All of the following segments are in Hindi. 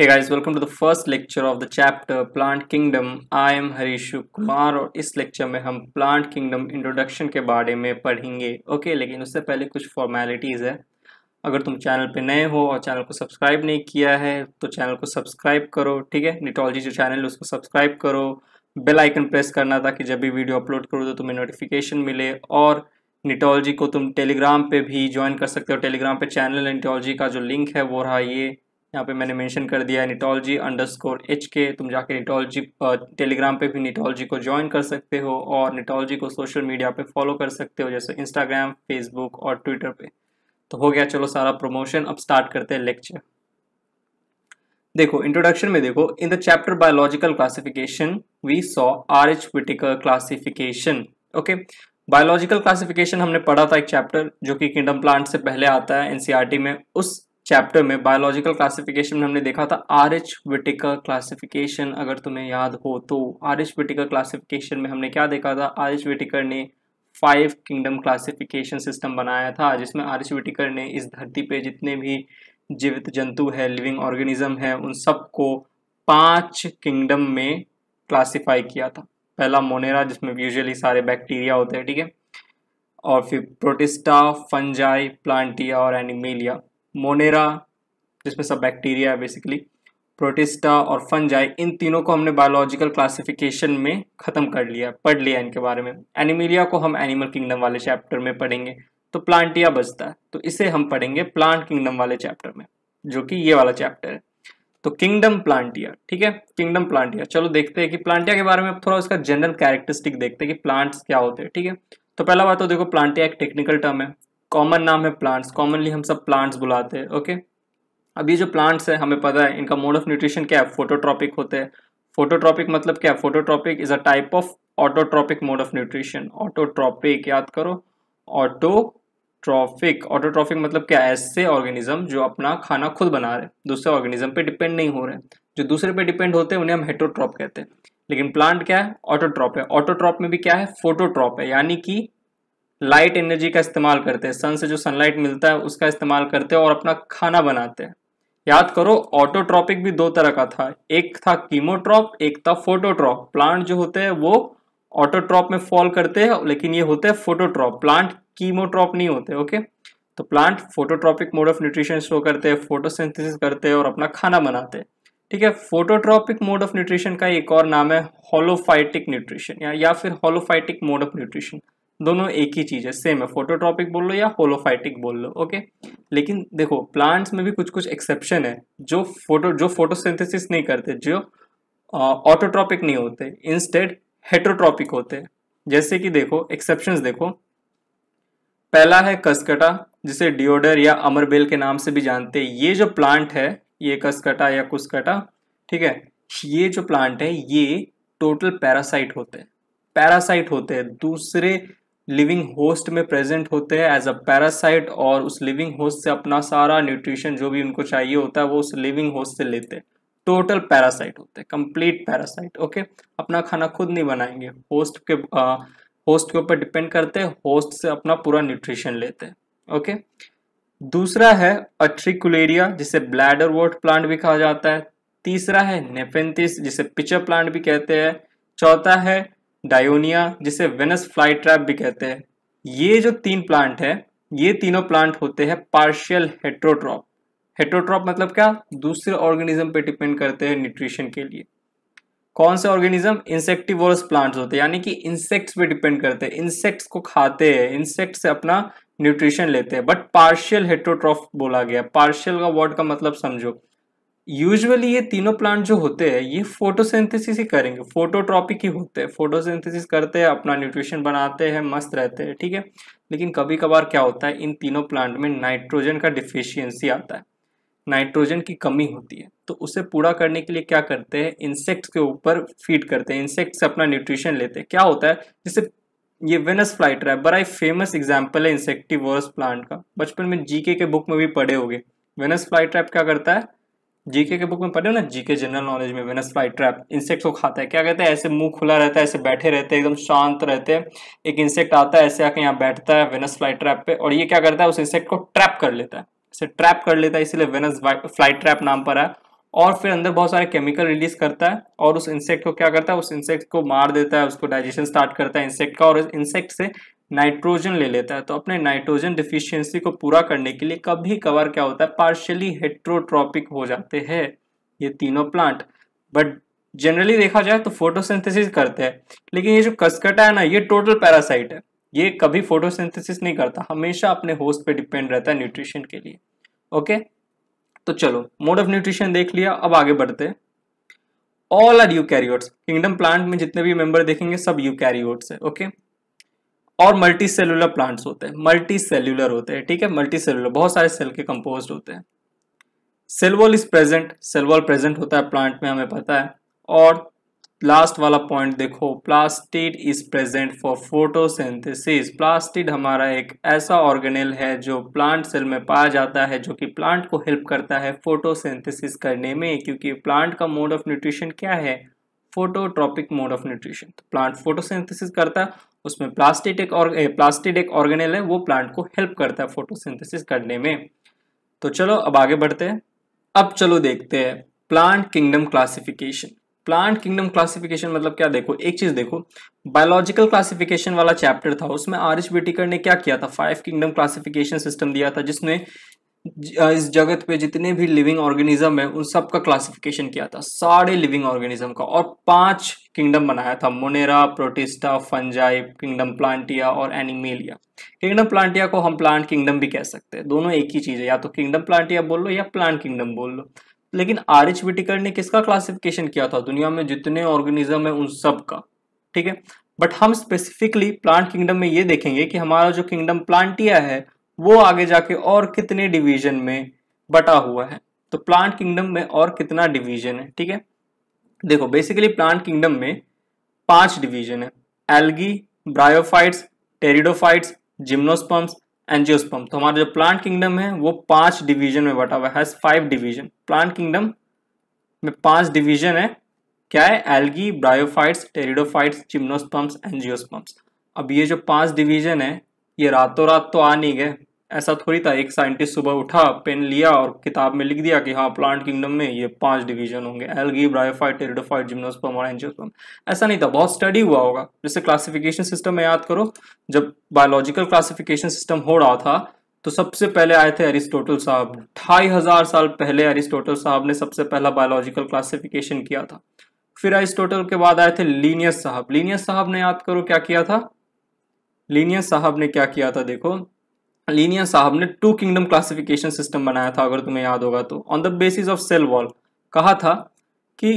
Hey guys, welcome to the first lecture of the chapter Plant Kingdom. I am हरीशु Kumar और इस लेक्चर में हम प्लांट किंगडम इंट्रोडक्शन के बारे में पढ़ेंगे ओके okay, लेकिन उससे पहले कुछ फॉर्मेलिटीज़ है अगर तुम चैनल पे नए हो और चैनल को सब्सक्राइब नहीं किया है तो चैनल को सब्सक्राइब करो ठीक है निटोलॉजी जो चैनल है उसको सब्सक्राइब करो बेल आइकन प्रेस करना ताकि जब भी वीडियो अपलोड करो तो तुम्हें नोटिफिकेशन मिले और निटोलॉजी को तुम टेलीग्राम पे भी ज्वाइन कर सकते हो टेलीग्राम पे चैनल निटोलॉजी का जो लिंक है वो रहा ये यहाँ पे मैंने मेंशन कर दिया है निटोलॉजी अंडरस्कोर एच के तुम जाके निटोलॉजी टेलीग्राम पे भी निटोलॉजी को ज्वाइन कर सकते हो और निटोलॉजी को सोशल मीडिया पे फॉलो कर सकते हो जैसे इंस्टाग्राम फेसबुक और ट्विटर पे तो हो गया चलो सारा प्रमोशन अब स्टार्ट करते हैं लेक्चर देखो इंट्रोडक्शन में देखो in the chapter biological classification we saw R H Whittaker classification okay biological classification हमने पढ़ा था एक चैप्टर जो कि किंगडम प्लांट से पहले आता है एनसीईआरटी e में उस चैप्टर में बायोलॉजिकल क्लासिफिकेशन में हमने देखा था आर एच विटिकर क्लासिफिकेशन अगर तुम्हें याद हो तो आर एच विटिकर क्लासिफिकेशन में हमने क्या देखा था आर एच विटिकर ने फाइव किंगडम क्लासिफिकेशन सिस्टम बनाया था जिसमें आर एच विटिकर ने इस धरती पे जितने भी जीवित जंतु है लिविंग ऑर्गेनिज्म है उन सबको पांच किंगडम में क्लासीफाई किया था पहला मोनेरा जिसमें यूजुअली सारे बैक्टीरिया होते हैं ठीक है और फिर प्रोटिस्टा फंजाई प्लांटिया और एनिमेलिया मोनेरा जिसमें सब बैक्टीरिया है बेसिकली प्रोटिस्टा और फंजाई इन तीनों को हमने बायोलॉजिकल क्लासिफिकेशन में ख़त्म कर लिया पढ़ लिया इनके बारे में एनिमिलिया को हम एनिमल किंगडम वाले चैप्टर में पढ़ेंगे तो प्लांटिया बचता है तो इसे हम पढ़ेंगे प्लांट किंगडम वाले चैप्टर में जो कि ये वाला चैप्टर है तो किंगडम प्लांटिया ठीक है किंगडम प्लांटिया चलो देखते हैं कि प्लांटिया के बारे में थोड़ा उसका जनरल कैरेक्टरिस्टिक देखते हैं कि प्लांट्स क्या होते हैं ठीक है तो पहला बात तो देखो प्लांटिया एक टेक्निकल टर्म है कॉमन नाम है प्लांट्स कॉमनली हम सब प्लांट्स बुलाते हैं ओके अब ये जो प्लांट्स है हमें पता है इनका मोड ऑफ न्यूट्रिशन क्या है फोटोट्रॉपिक होते हैं फोटोट्रॉपिक मतलब क्या है phototropic is a type of autotropic mode of nutrition autotropic याद करो ट्रॉफिक ऑटोट्रॉफिक मतलब क्या ऐसे ऑर्गेनिज्म जो अपना खाना खुद बना रहे दूसरे ऑर्गेनिज्म पे डिपेंड नहीं हो रहे जो दूसरे पे डिपेंड होते हैं उन्हें हम हेटोट्रॉप कहते हैं लेकिन प्लांट क्या है ऑटोट्रॉप है ऑटोट्रॉप में भी क्या है फोटोट्रॉप है यानी कि लाइट एनर्जी का इस्तेमाल करते हैं सन से जो सनलाइट मिलता है उसका इस्तेमाल करते हैं और अपना खाना बनाते हैं याद करो ऑटोट्रॉपिक भी दो तरह का था एक था कीमोट्रॉप एक था फोटोट्रॉप प्लांट जो होते हैं वो ऑटोट्रॉप में फॉल करते हैं लेकिन ये होते हैं फोटोट्रॉप प्लांट कीमोट्रॉप नहीं होते ओके तो plant phototropic mode of nutrition show करते हैं फोटोसिंथेसिस करते हैं और अपना खाना बनाते हैं ठीक है फोटोट्रॉपिक मोड ऑफ न्यूट्रिशन का एक और नाम है होलोफाइटिक न्यूट्रिशन या, या फिर होलोफाइटिक मोड ऑफ न्यूट्रिशन दोनों एक ही चीज़ है सेम है फोटोट्रॉपिक बोल लो या होलोफाइटिक बोल लो ओके लेकिन देखो प्लांट्स में भी कुछ कुछ एक्सेप्शन है जो फोटो जो फोटोसिंथेसिस नहीं करते जो ऑटोट्रॉपिक नहीं होते इंस्टेड हेट्रोट्रॉपिक होते जैसे कि देखो एक्सेप्शन देखो पहला है कसकटा जिसे डिओडर या अमरबेल के नाम से भी जानते हैं ये जो प्लांट है ये कसकटा या कुसकटा ठीक है ये जो प्लांट है ये टोटल पैरासाइट होते हैं पैरासाइट होते हैं दूसरे लिविंग होस्ट में प्रेजेंट होते हैं एज अ पैरासाइट और उस लिविंग होस्ट से अपना सारा न्यूट्रिशन जो भी उनको चाहिए होता है वो उस लिविंग होस्ट से लेते हैं टोटल पैरासाइट होते हैं कंप्लीट पैरासाइट ओके अपना खाना खुद नहीं बनाएंगे होस्ट के आ, होस्ट के ऊपर डिपेंड करते हैं होस्ट से अपना पूरा न्यूट्रिशन लेते हैं ओके दूसरा है अट्रिकुलेरिया जिसे ब्लैडर वोट प्लांट भी कहा जाता है तीसरा है नेपेंथिस जिसे पिचर प्लांट भी कहते हैं चौथा है डायोनिया जिसे वेनस फ्लाई ट्रैप भी कहते हैं ये जो तीन प्लांट है ये तीनों प्लांट होते हैं पार्शियल हेट्रोट्रॉप हेट्रोट्रॉप मतलब क्या दूसरे ऑर्गेनिज्म पे डिपेंड करते हैं न्यूट्रिशन के लिए कौन से ऑर्गेनिज्म इंसेक्टिवोरस प्लांट्स होते हैं यानी कि इंसेक्ट्स पे डिपेंड करते हैं इंसेक्ट्स को खाते हैं इंसेक्ट से अपना न्यूट्रिशन लेते हैं बट पार्शियल हेट्रोट्रॉफ बोला गया पार्शियल का वर्ड का मतलब समझो यूजुअली ये तीनों प्लांट जो होते हैं ये फोटोसिंथेसिस ही करेंगे फोटोट्रॉपिक ही होते हैं फोटोसिंथेसिस करते हैं अपना न्यूट्रिशन बनाते हैं मस्त रहते हैं ठीक है लेकिन कभी कभार क्या होता है इन तीनों प्लांट में नाइट्रोजन का डिफिशियंसी आता है नाइट्रोजन की कमी होती है तो उसे पूरा करने के लिए क्या करते हैं इंसेक्ट्स के ऊपर फीड करते हैं इंसेक्ट से अपना न्यूट्रिशन लेते हैं क्या होता है जैसे ये वेनस फ्लाई ट्रैप बड़ा ही फेमस एग्जाम्पल है इंसेक्टिवर्स प्लांट का बचपन में जीके के बुक में भी पढ़े होंगे वेनस फ्लाई ट्रैप क्या करता है जीके के बुक में पढ़े हो ना जीके जनरल नॉलेज में वेनस फ्लाई ट्रैप इंसेक्ट को खाता है क्या कहते हैं ऐसे मुंह खुला रहता है ऐसे बैठे रहते हैं एकदम शांत रहते हैं एक इंसेक्ट आता है ऐसे आके यहाँ बैठता है वेनस फ्लाई ट्रैप पे और ये क्या करता है उस इंसेक्ट को ट्रैप कर लेता है इसे ट्रैप कर लेता है इसीलिए वेनस फ्लाई ट्रैप नाम पर है और फिर अंदर बहुत सारे केमिकल रिलीज करता है और उस इंसेक्ट को क्या करता है उस इंसेक्ट को मार देता है उसको डाइजेशन स्टार्ट करता है इंसेक्ट का और इंसेक्ट से नाइट्रोजन ले लेता है तो अपने नाइट्रोजन डिफिशियंसी को पूरा करने के लिए कभी कभार क्या होता है पार्शियली हेट्रोट्रॉपिक हो जाते हैं ये तीनों प्लांट बट जनरली देखा जाए तो फोटोसिंथेसिस करते हैं लेकिन ये जो कसकटा है ना ये टोटल पैरासाइट है ये कभी फोटोसिंथेसिस नहीं करता हमेशा अपने होस्ट पे डिपेंड रहता है न्यूट्रिशन के लिए ओके तो चलो मोड ऑफ न्यूट्रिशन देख लिया अब आगे बढ़ते all are eukaryotes kingdom plant में जितने भी मेंबर देखेंगे सब यूकैरियोट्स है ओके और मल्टी सेलुलर प्लांट्स होते हैं मल्टी सेल्युलर होते हैं ठीक है मल्टी सेलुलर बहुत सारे सेल के कंपोज होते हैं cell wall is present cell wall present होता है प्लांट में हमें पता है और लास्ट वाला पॉइंट देखो plastid is present for photosynthesis plastid हमारा एक ऐसा ऑर्गेनेल है जो प्लांट सेल में पाया जाता है जो कि प्लांट को हेल्प करता है फोटोसिंथेसिस करने में क्योंकि प्लांट का मोड ऑफ न्यूट्रिशन क्या है phototropic mode of nutrition plant photosynthesis करता है उसमें प्लास्टिड एक और प्लास्टिड एक ऑर्गेनेल है वो प्लांट को हेल्प करता है फोटोसिंथेसिस करने में तो चलो अब आगे बढ़ते हैं अब चलो देखते हैं plant kingdom classification plant kingdom classification मतलब क्या देखो एक चीज देखो बायोलॉजिकल क्लासिफिकेशन वाला चैप्टर था उसमें आर एच बेटिकर ने क्या किया था फाइव किंगडम क्लासिफिकेशन सिस्टम दिया था जिसने इस जगत पे जितने भी लिविंग ऑर्गेनिज्म है उन सब का क्लासिफिकेशन किया था सारे लिविंग ऑर्गेनिज्म का और पांच किंगडम बनाया था monera protista fungi kingdom plantae और एनिमेलिया किंगडम प्लांटिया को हम प्लांट किंगडम भी कह सकते हैं दोनों एक ही चीज़ है या तो किंगडम प्लांटिया बोल लो या प्लांट किंगडम बोल लो लेकिन आर एच विटिकर ने किसका क्लासिफिकेशन किया था दुनिया में जितने ऑर्गेनिज्म है उन सब का ठीक है बट हम स्पेसिफिकली प्लांट किंगडम में ये देखेंगे कि हमारा जो किंगडम प्लांटिया है वो आगे जाके और कितने डिवीजन में बटा हुआ है तो प्लांट किंगडम में और कितना डिवीजन है ठीक है देखो बेसिकली प्लांट किंगडम में पांच डिवीजन है algae bryophytes pteridophytes gymnosperms angiosperm तो हमारा जो प्लांट किंगडम है वो पांच डिवीजन में बटा हुआ है फाइव डिवीजन प्लांट किंगडम में पांच डिवीजन है क्या है algae bryophytes pteridophytes gymnosperms angiosperms अब ये जो पांच डिवीजन है ये रातों रात तो आ नहीं गए ऐसा थोड़ी था एक साइंटिस्ट सुबह उठा पेन लिया और किताब में लिख दिया कि हाँ प्लांट किंगडम में ये पांच डिवीजन होंगे एलगी ब्रायोफाइट टेरिडोफाइट जिम्नोस्पर्म और एंजियोस्पर्म ऐसा नहीं था बहुत स्टडी हुआ होगा जैसे क्लासिफिकेशन सिस्टम में याद करो जब बायोलॉजिकल क्लासिफिकेशन सिस्टम हो रहा था तो सबसे पहले आए थे अरिस्टोटल साहब ढाई हजार साल पहले अरिस्टोटल साहब ने सबसे पहला बायोलॉजिकल क्लासिफिकेशन किया था फिर अरिस्टोटल के बाद आए थे लीनियस साहब लीनियस साहब ने याद करो क्या किया था लीनियस साहब ने क्या किया था देखो लीनिया साहब ने टू किंगडम क्लासिफिकेशन सिस्टम बनाया था अगर तुम्हें याद होगा तो on the basis of cell wall कहा था कि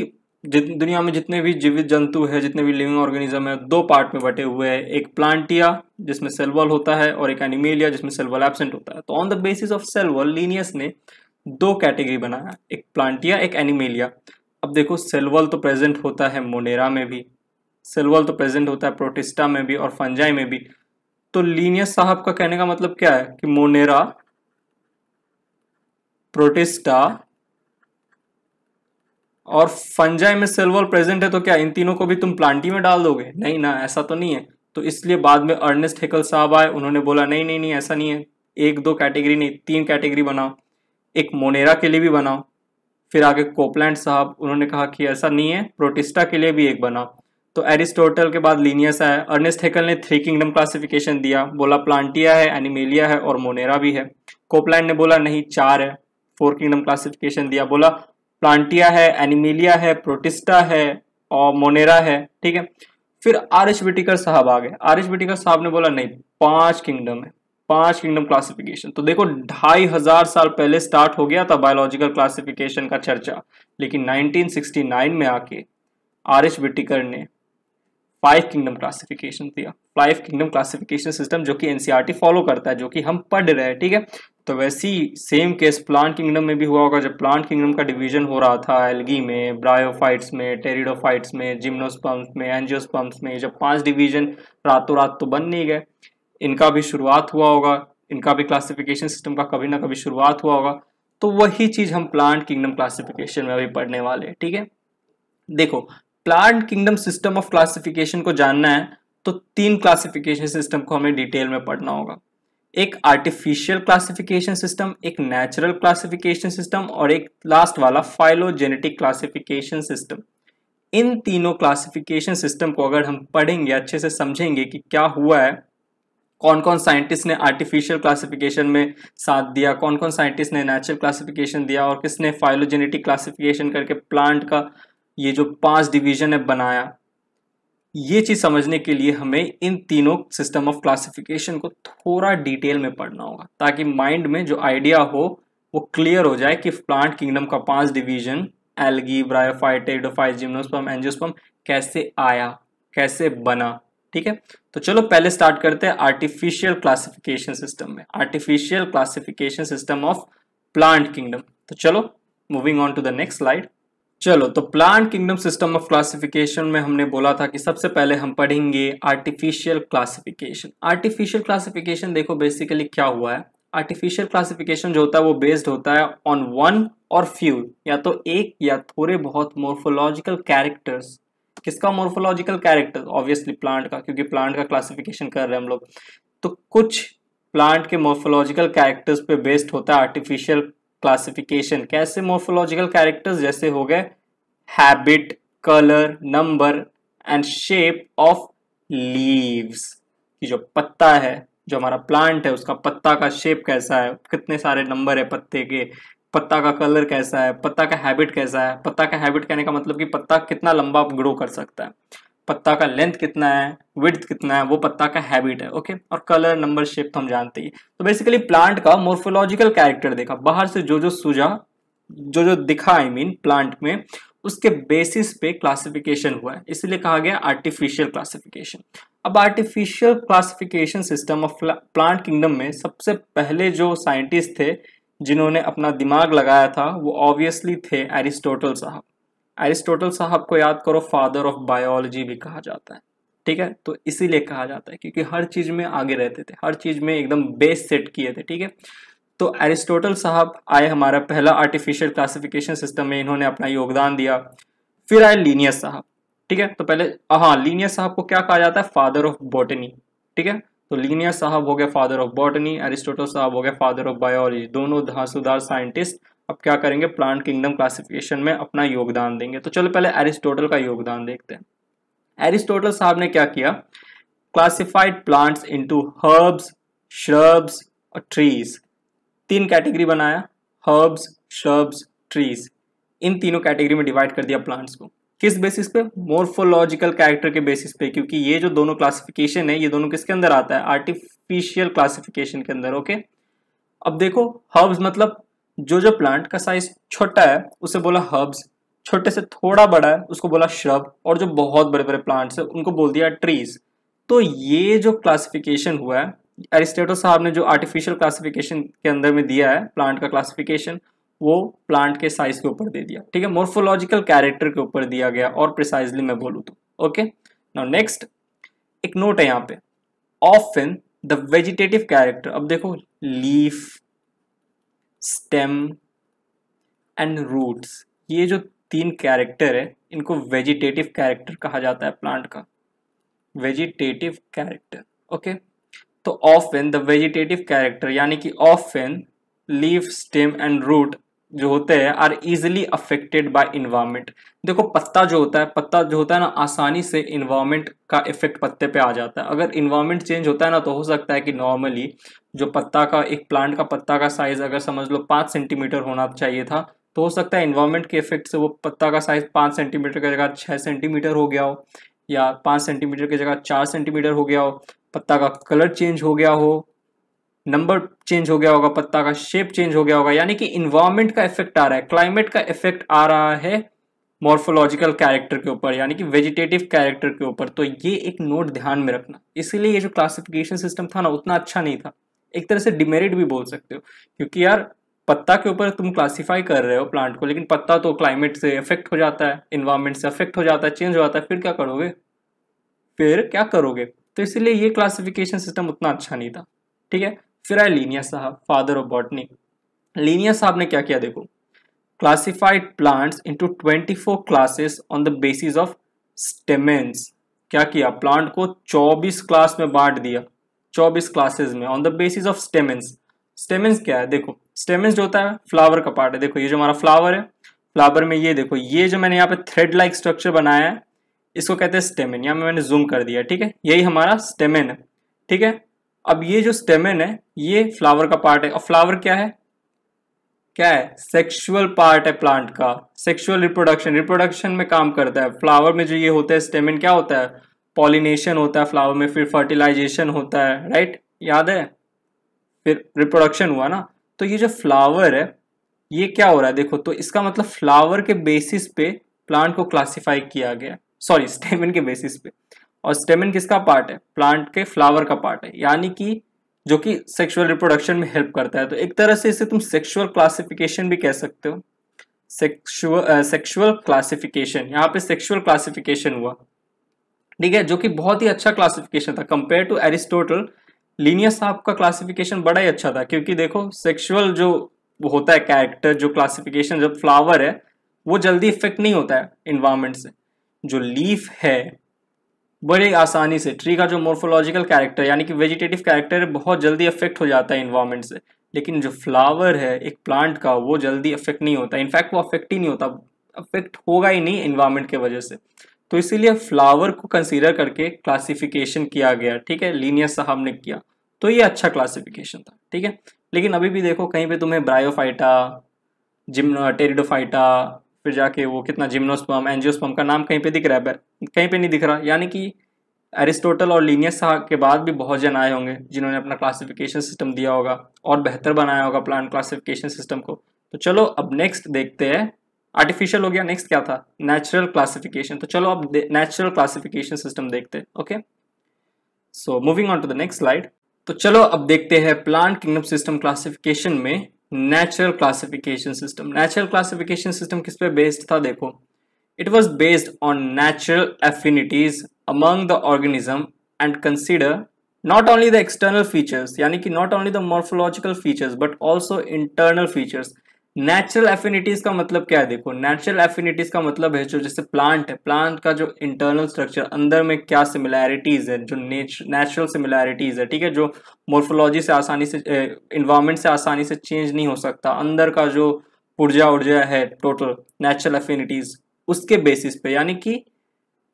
दुनिया में जितने भी जीवित जंतु है जितने भी लिविंग ऑर्गेनिज्म है दो पार्ट में बटे हुए हैं एक प्लांटिया जिसमें वॉल होता है और एक एनिमेलिया जिसमें वॉल एबसेंट होता है तो on the basis of wall Linnaeus ने दो कैटेगरी बनाया एक प्लांटिया एक एनिमेलिया अब देखो वॉल तो प्रेजेंट होता है मोनेरा में भी वॉल तो प्रेजेंट होता है प्रोटिस्टा में भी और फंजाई में भी तो लीनियस साहब का कहने का मतलब क्या है कि मोनेरा प्रोटेस्टा और फंजाई में सिल्वर प्रेजेंट है तो क्या इन तीनों को भी तुम प्लांटी में डाल दोगे नहीं ना ऐसा तो नहीं है तो इसलिए बाद में अर्नेस्ट हेकल साहब आए उन्होंने बोला नहीं नहीं नहीं ऐसा नहीं है एक दो कैटेगरी नहीं तीन कैटेगरी बनाओ एक मोनेरा के लिए भी बनाओ फिर आगे कोपलैंड साहब उन्होंने कहा कि ऐसा नहीं है प्रोटिस्टा के लिए भी एक बनाओ तो एरिस्टोटल के बाद लीनियस आया अर्नेस्ट हेकल ने थ्री किंगडम क्लासिफिकेशन दिया बोला प्लांटिया है एनिमेलिया है और मोनेरा भी है कोपलैंड ने बोला नहीं चार है फोर किंगडम क्लासिफिकेशन दिया बोला प्लांटिया है एनिमेलिया है प्रोटिस्टा है और मोनेरा है ठीक है फिर आर एच बिटिकर साहब आ गए आर एच बिटिकर साहब ने बोला नहीं पांच किंगडम है पांच किंगडम क्लासिफिकेशन तो देखो ढाई हजार साल पहले स्टार्ट हो गया था बायोलॉजिकल क्लासिफिकेशन का चर्चा लेकिन 1969 में आके आर एच बिटिकर ने फाइव किंगडम क्लासिफिकेशन दिया फाइव किंगडम क्लासिफिकेशन सिस्टम जो कि एनसीईआरटी फॉलो e करता है जो कि हम पढ़ रहे हैं ठीक है तो वैसी सेम केस प्लांट किंगडम में भी हुआ होगा जब प्लांट किंगडम का डिवीजन हो रहा था एलगी में ब्रायोफाइट्स में टेरिडोफाइट्स में जिम्नोस्पम्स में एनजियोस्पम्स में जब पांच डिवीजन रातों रात तो बन नहीं गए इनका भी शुरुआत हुआ होगा इनका भी क्लासिफिकेशन सिस्टम का कभी ना कभी शुरुआत हुआ होगा तो वही चीज़ हम प्लांट किंगडम क्लासिफिकेशन में अभी पढ़ने वाले हैं ठीक है देखो plant kingdom system of classification को जानना है तो तीन क्लासिफिकेशन सिस्टम को हमें डिटेल में पढ़ना होगा एक आर्टिफिशियल क्लासिफिकेशन सिस्टम एक नेचुरल क्लासिफिकेशन सिस्टम और एक लास्ट वाला फाइलोजेनेटिक क्लासिफिकेशन सिस्टम इन तीनों क्लासिफिकेशन सिस्टम को अगर हम पढ़ेंगे अच्छे से समझेंगे कि क्या हुआ है कौन कौन साइंटिस्ट ने आर्टिफिशियल क्लासिफिकेशन में साथ दिया कौन कौन साइंटिस्ट ने नेचुरल क्लासिफिकेशन दिया और किसने फाइलोजेनेटिक क्लासिफिकेशन करके प्लांट का ये जो पांच डिवीजन है बनाया ये चीज़ समझने के लिए हमें इन तीनों सिस्टम ऑफ क्लासिफिकेशन को थोड़ा डिटेल में पढ़ना होगा ताकि माइंड में जो आइडिया हो वो क्लियर हो जाए कि प्लांट किंगडम का पांच division algae bryophyte gymnosperm angiosperm कैसे आया कैसे बना ठीक है तो चलो पहले स्टार्ट करते हैं आर्टिफिशियल क्लासिफिकेशन सिस्टम में artificial classification system of plant kingdom तो चलो moving on to the next slide चलो तो plant kingdom system of classification में हमने बोला था कि सबसे पहले हम पढ़ेंगे आर्टिफिशियल क्लासिफिकेशन आर्टिफिशियल क्लासिफिकेशन देखो बेसिकली क्या हुआ है आर्टिफिशियल क्लासिफिकेशन जो होता है वो बेस्ड होता है ऑन वन और फ्यू या तो एक या थोड़े बहुत मोर्फोलॉजिकल कैरेक्टर्स किसका मोर्फोलॉजिकल कैरेक्टर ऑब्वियसली प्लांट का क्योंकि प्लांट का क्लासिफिकेशन कर रहे हैं हम लोग तो कुछ प्लांट के मोर्फोलॉजिकल कैरेक्टर्स पे बेस्ड होता है आर्टिफिशियल क्लासिफिकेशन कैसे मोर्फोलॉजिकल कैरेक्टर्स जैसे हो गए habit colour number and shape of leaves कि जो पत्ता है जो हमारा प्लांट है उसका पत्ता का शेप कैसा है कितने सारे नंबर है पत्ते के पत्ता का कलर कैसा है पत्ता का हैबिट कैसा है पत्ता का हैबिट कहने का मतलब कि पत्ता कितना लंबा ग्रो कर सकता है पत्ता का लेंथ कितना है विथ कितना है वो पत्ता का हैबिट है ओके और कलर नंबर शेप तो हम जानते ही तो बेसिकली प्लांट का मोर्फोलॉजिकल कैरेक्टर देखा बाहर से जो जो सूझा जो जो दिखा I I mean mean, plant में उसके बेसिस पे क्लासिफिकेशन हुआ है इसलिए कहा गया आर्टिफिशियल क्लासिफिकेशन अब artificial classification system of plant kingdom में सबसे पहले जो साइंटिस्ट थे जिन्होंने अपना दिमाग लगाया था वो ऑब्वियसली थे एरिस्टोटल साहब एरिस्टोटल साहब को याद करो फादर ऑफ बायोलॉजी भी कहा जाता है ठीक है तो इसीलिए कहा जाता है क्योंकि हर चीज़ में आगे रहते थे हर चीज़ में एकदम बेस सेट किए थे ठीक है तो एरिस्टोटल साहब आए हमारा पहला आर्टिफिशियल क्लासिफिकेशन सिस्टम में इन्होंने अपना योगदान दिया फिर आए लीनियस साहब ठीक है तो पहले हाँ लीनियस साहब को क्या कहा जाता है फादर ऑफ बॉटनी ठीक है तो लीनियस साहब हो गए फादर ऑफ बॉटनी एरिस्टोटल साहब हो गए फादर ऑफ बायोलॉजी दोनों धांसुदार साइंटिस्ट अब क्या करेंगे प्लांट किंगडम क्लासिफिकेशन में अपना योगदान देंगे तो चलो पहले एरिस्टोटल का योगदान देखते हैं एरिस्टोटल साहब ने क्या किया classified plants into herbs shrubs और ट्रीज तीन कैटेगरी बनाया हर्ब्स श्रब्स ट्रीज इन तीनों कैटेगरी में डिवाइड कर दिया प्लांट्स को किस बेसिस पे मोर्फोलॉजिकल कैरेक्टर के बेसिस पे क्योंकि ये जो दोनों क्लासिफिकेशन है ये दोनों किसके अंदर आता है आर्टिफिशियल क्लासिफिकेशन के अंदर ओके अब देखो हर्ब्स मतलब जो जो प्लांट का साइज छोटा है उसे बोला हर्ब्स छोटे से थोड़ा बड़ा है उसको बोला श्रब और जो बहुत बड़े बड़े प्लांट्स है उनको बोल दिया ट्रीज तो ये जो क्लासिफिकेशन हुआ है एरिस्टेटो साहब ने जो आर्टिफिशियल क्लासिफिकेशन के अंदर में दिया है प्लांट का क्लासिफिकेशन वो प्लांट के साइज के ऊपर दे दिया ठीक है मोर्फोलॉजिकल कैरेक्टर के ऊपर दिया गया और प्रिसाइजली मैं बोलूँ तो ओके नाउ नेक्स्ट एक नोट है यहाँ पे of in the vegetative character अब देखो लीफ स्टेम एंड रूट्स ये जो तीन कैरेक्टर है इनको वेजिटेटिव कैरेक्टर कहा जाता है प्लांट का वेजिटेटिव कैरेक्टर ओके तो of an the vegetative character यानी कि of an leave stem and root जो होते हैं are easily affected by environment देखो पत्ता जो होता है पत्ता जो होता है ना आसानी से इन्वायरमेंट का इफेक्ट पत्ते पे आ जाता है अगर इन्वायरमेंट चेंज होता है ना तो हो सकता है कि नॉर्मली जो पत्ता का एक प्लांट का पत्ता का साइज अगर समझ लो पाँच सेंटीमीटर होना चाहिए था तो हो सकता है इन्वायरमेंट के इफेक्ट से वो पत्ता का साइज पाँच सेंटीमीटर की जगह छः सेंटीमीटर हो गया हो या पाँच सेंटीमीटर की जगह चार सेंटीमीटर हो गया हो पत्ता का कलर चेंज हो गया हो नंबर चेंज हो गया होगा पत्ता का शेप चेंज हो गया होगा यानी कि इन्वायरमेंट का इफेक्ट आ रहा है क्लाइमेट का इफेक्ट आ रहा है मॉर्फोलॉजिकल कैरेक्टर के ऊपर यानी कि वेजिटेटिव कैरेक्टर के ऊपर तो ये एक नोट ध्यान में रखना इसीलिए ये जो क्लासिफिकेशन सिस्टम था ना उतना अच्छा नहीं था एक तरह से डिमेरिट भी बोल सकते हो क्योंकि यार पत्ता के ऊपर तुम क्लासीफाई कर रहे हो प्लांट को लेकिन पत्ता तो क्लाइमेट से अफेक्ट हो जाता है इन्वायरमेंट से अफेक्ट हो जाता है चेंज हो जाता है फिर क्या करोगे फिर क्या करोगे तो इसलिए ये क्लासिफिकेशन सिस्टम उतना अच्छा नहीं था ठीक है फिर आए लीनिया साहब फादर ऑफ बॉटनी लीनिया साहब ने क्या किया देखो classified plants twenty four classes on the basis of stamens क्या किया प्लांट को चौबीस क्लास में बांट दिया 24 क्लासेस में on the basis of stamens stamens क्या है देखो स्टेमेंस जो होता है फ्लावर का पार्ट है देखो ये जो हमारा फ्लावर है फ्लावर में ये देखो ये जो मैंने यहाँ पे थ्रेड लाइक स्ट्रक्चर बनाया है इसको कहते हैं स्टेमिन यहाँ मैंने जूम कर दिया ठीक है यही हमारा स्टेमिन है ठीक है अब ये जो स्टेमिन है ये फ्लावर का पार्ट है और फ्लावर क्या है क्या है सेक्सुअल पार्ट है प्लांट का सेक्सुअल रिप्रोडक्शन रिप्रोडक्शन में काम करता है फ्लावर में जो ये होता है स्टेमिन क्या होता है पॉलिनेशन होता है फ्लावर में फिर फर्टिलाइजेशन होता है राइट याद है फिर रिप्रोडक्शन हुआ ना तो ये जो फ्लावर है ये क्या हो रहा है देखो तो इसका मतलब फ्लावर के बेसिस पे प्लांट को क्लासिफाई किया गया सॉरी स्टेमिन के बेसिस पे और स्टेमिन किसका पार्ट है प्लांट के फ्लावर का पार्ट है यानी कि जो कि सेक्सुअल रिप्रोडक्शन में हेल्प करता है तो एक तरह से इसे तुम सेक्सुअल क्लासिफिकेशन भी कह सकते हो सेक्सुअल सेक्सुअल क्लासिफिकेशन यहाँ पे सेक्सुअल क्लासिफिकेशन हुआ ठीक है जो कि बहुत ही अच्छा क्लासिफिकेशन था कंपेयर टू एरिस्टोटल लीनियस साहब का क्लासिफिकेशन बड़ा ही अच्छा था क्योंकि देखो सेक्सुअल जो होता है कैरेक्टर जो क्लासिफिकेशन जब फ्लावर है वो जल्दी इफेक्ट नहीं होता है इन्वायरमेंट से जो लीफ है बड़े आसानी से ट्री का जो मोर्फोलॉजिकल कैरेक्टर यानी कि वेजिटेटिव कैरेक्टर है बहुत जल्दी अफेक्ट हो जाता है इन्वायरमेंट से लेकिन जो फ्लावर है एक प्लांट का वो जल्दी अफेक्ट नहीं होता इनफैक्ट वो अफेक्ट ही नहीं होता अफेक्ट होगा ही नहीं इन्वायरमेंट के वजह से तो इसीलिए फ्लावर को कंसीडर करके क्लासिफिकेशन किया गया ठीक है लीनियस साहब ने किया तो ये अच्छा क्लासिफिकेशन था ठीक है लेकिन अभी भी देखो कहीं पे तुम्हें ब्रायोफाइटा जिम्नो टेरिडोफाइटा फिर जाके वो कितना जिम्नोस्पम एनजियोस्पम का नाम कहीं पे दिख रहा है पर कहीं पे नहीं दिख रहा यानी कि एरिस्टोटल और लीनियस के बाद भी बहुत जन आए होंगे जिन्होंने अपना क्लासिफिकेशन सिस्टम दिया होगा और बेहतर बनाया होगा प्लांट क्लासिफिकेशन सिस्टम को तो चलो अब नेक्स्ट देखते हैं आर्टिफिशियल हो गया नेक्स्ट क्या था नेचुरल क्लासिफिकेशन तो चलो अब नेचुरल क्लासिफिकेशन सिस्टम देखते हैं okay so moving on to the next slide तो चलो अब देखते हैं प्लांट किंगडम सिस्टम क्लासिफिकेशन में natural classification system natural classification system किस पे बेस्ड था देखो it was based on natural affinities among the organism and consider not only the external features यानी कि not only the morphological features but also internal features natural affinities का मतलब क्या है देखो नेचुरल एफिनिटीज का मतलब है जो जैसे प्लांट है प्लांट का जो इंटरनल स्ट्रक्चर अंदर में क्या सिमिलैरिटीज है जो नेचुरल सिमिलैरिटीज है ठीक है जो मोर्फोलॉजी से आसानी से इन्वायरमेंट से आसानी से चेंज नहीं हो सकता अंदर का जो ऊर्जा ऊर्जा है टोटल नेचुरल एफिनिटीज उसके बेसिस पे यानी कि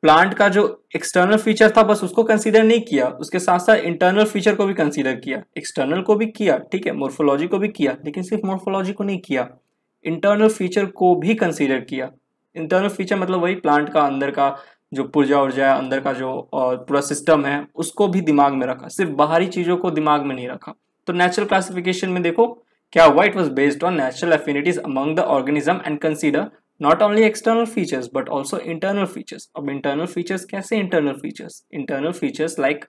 प्लांट का जो एक्सटर्नल फीचर था बस उसको कंसीडर नहीं किया उसके साथ साथ इंटरनल फीचर को भी कंसीडर किया एक्सटर्नल को भी किया ठीक है मोर्फोलॉजी को भी किया लेकिन सिर्फ मोर्फोलॉजी को नहीं किया इंटरनल फीचर को भी कंसीडर किया इंटरनल फीचर मतलब वही प्लांट का अंदर का जो पुर्जा उर्जा है अंदर का जो पूरा सिस्टम है उसको भी दिमाग में रखा सिर्फ बाहरी चीज़ों को दिमाग में नहीं रखा तो नेचुरल क्लासिफिकेशन में देखो क्या हुआ it was based on natural affinities among the organism and consider not only external features but also internal features अब इंटरनल फीचर्स कैसे internal features internal features like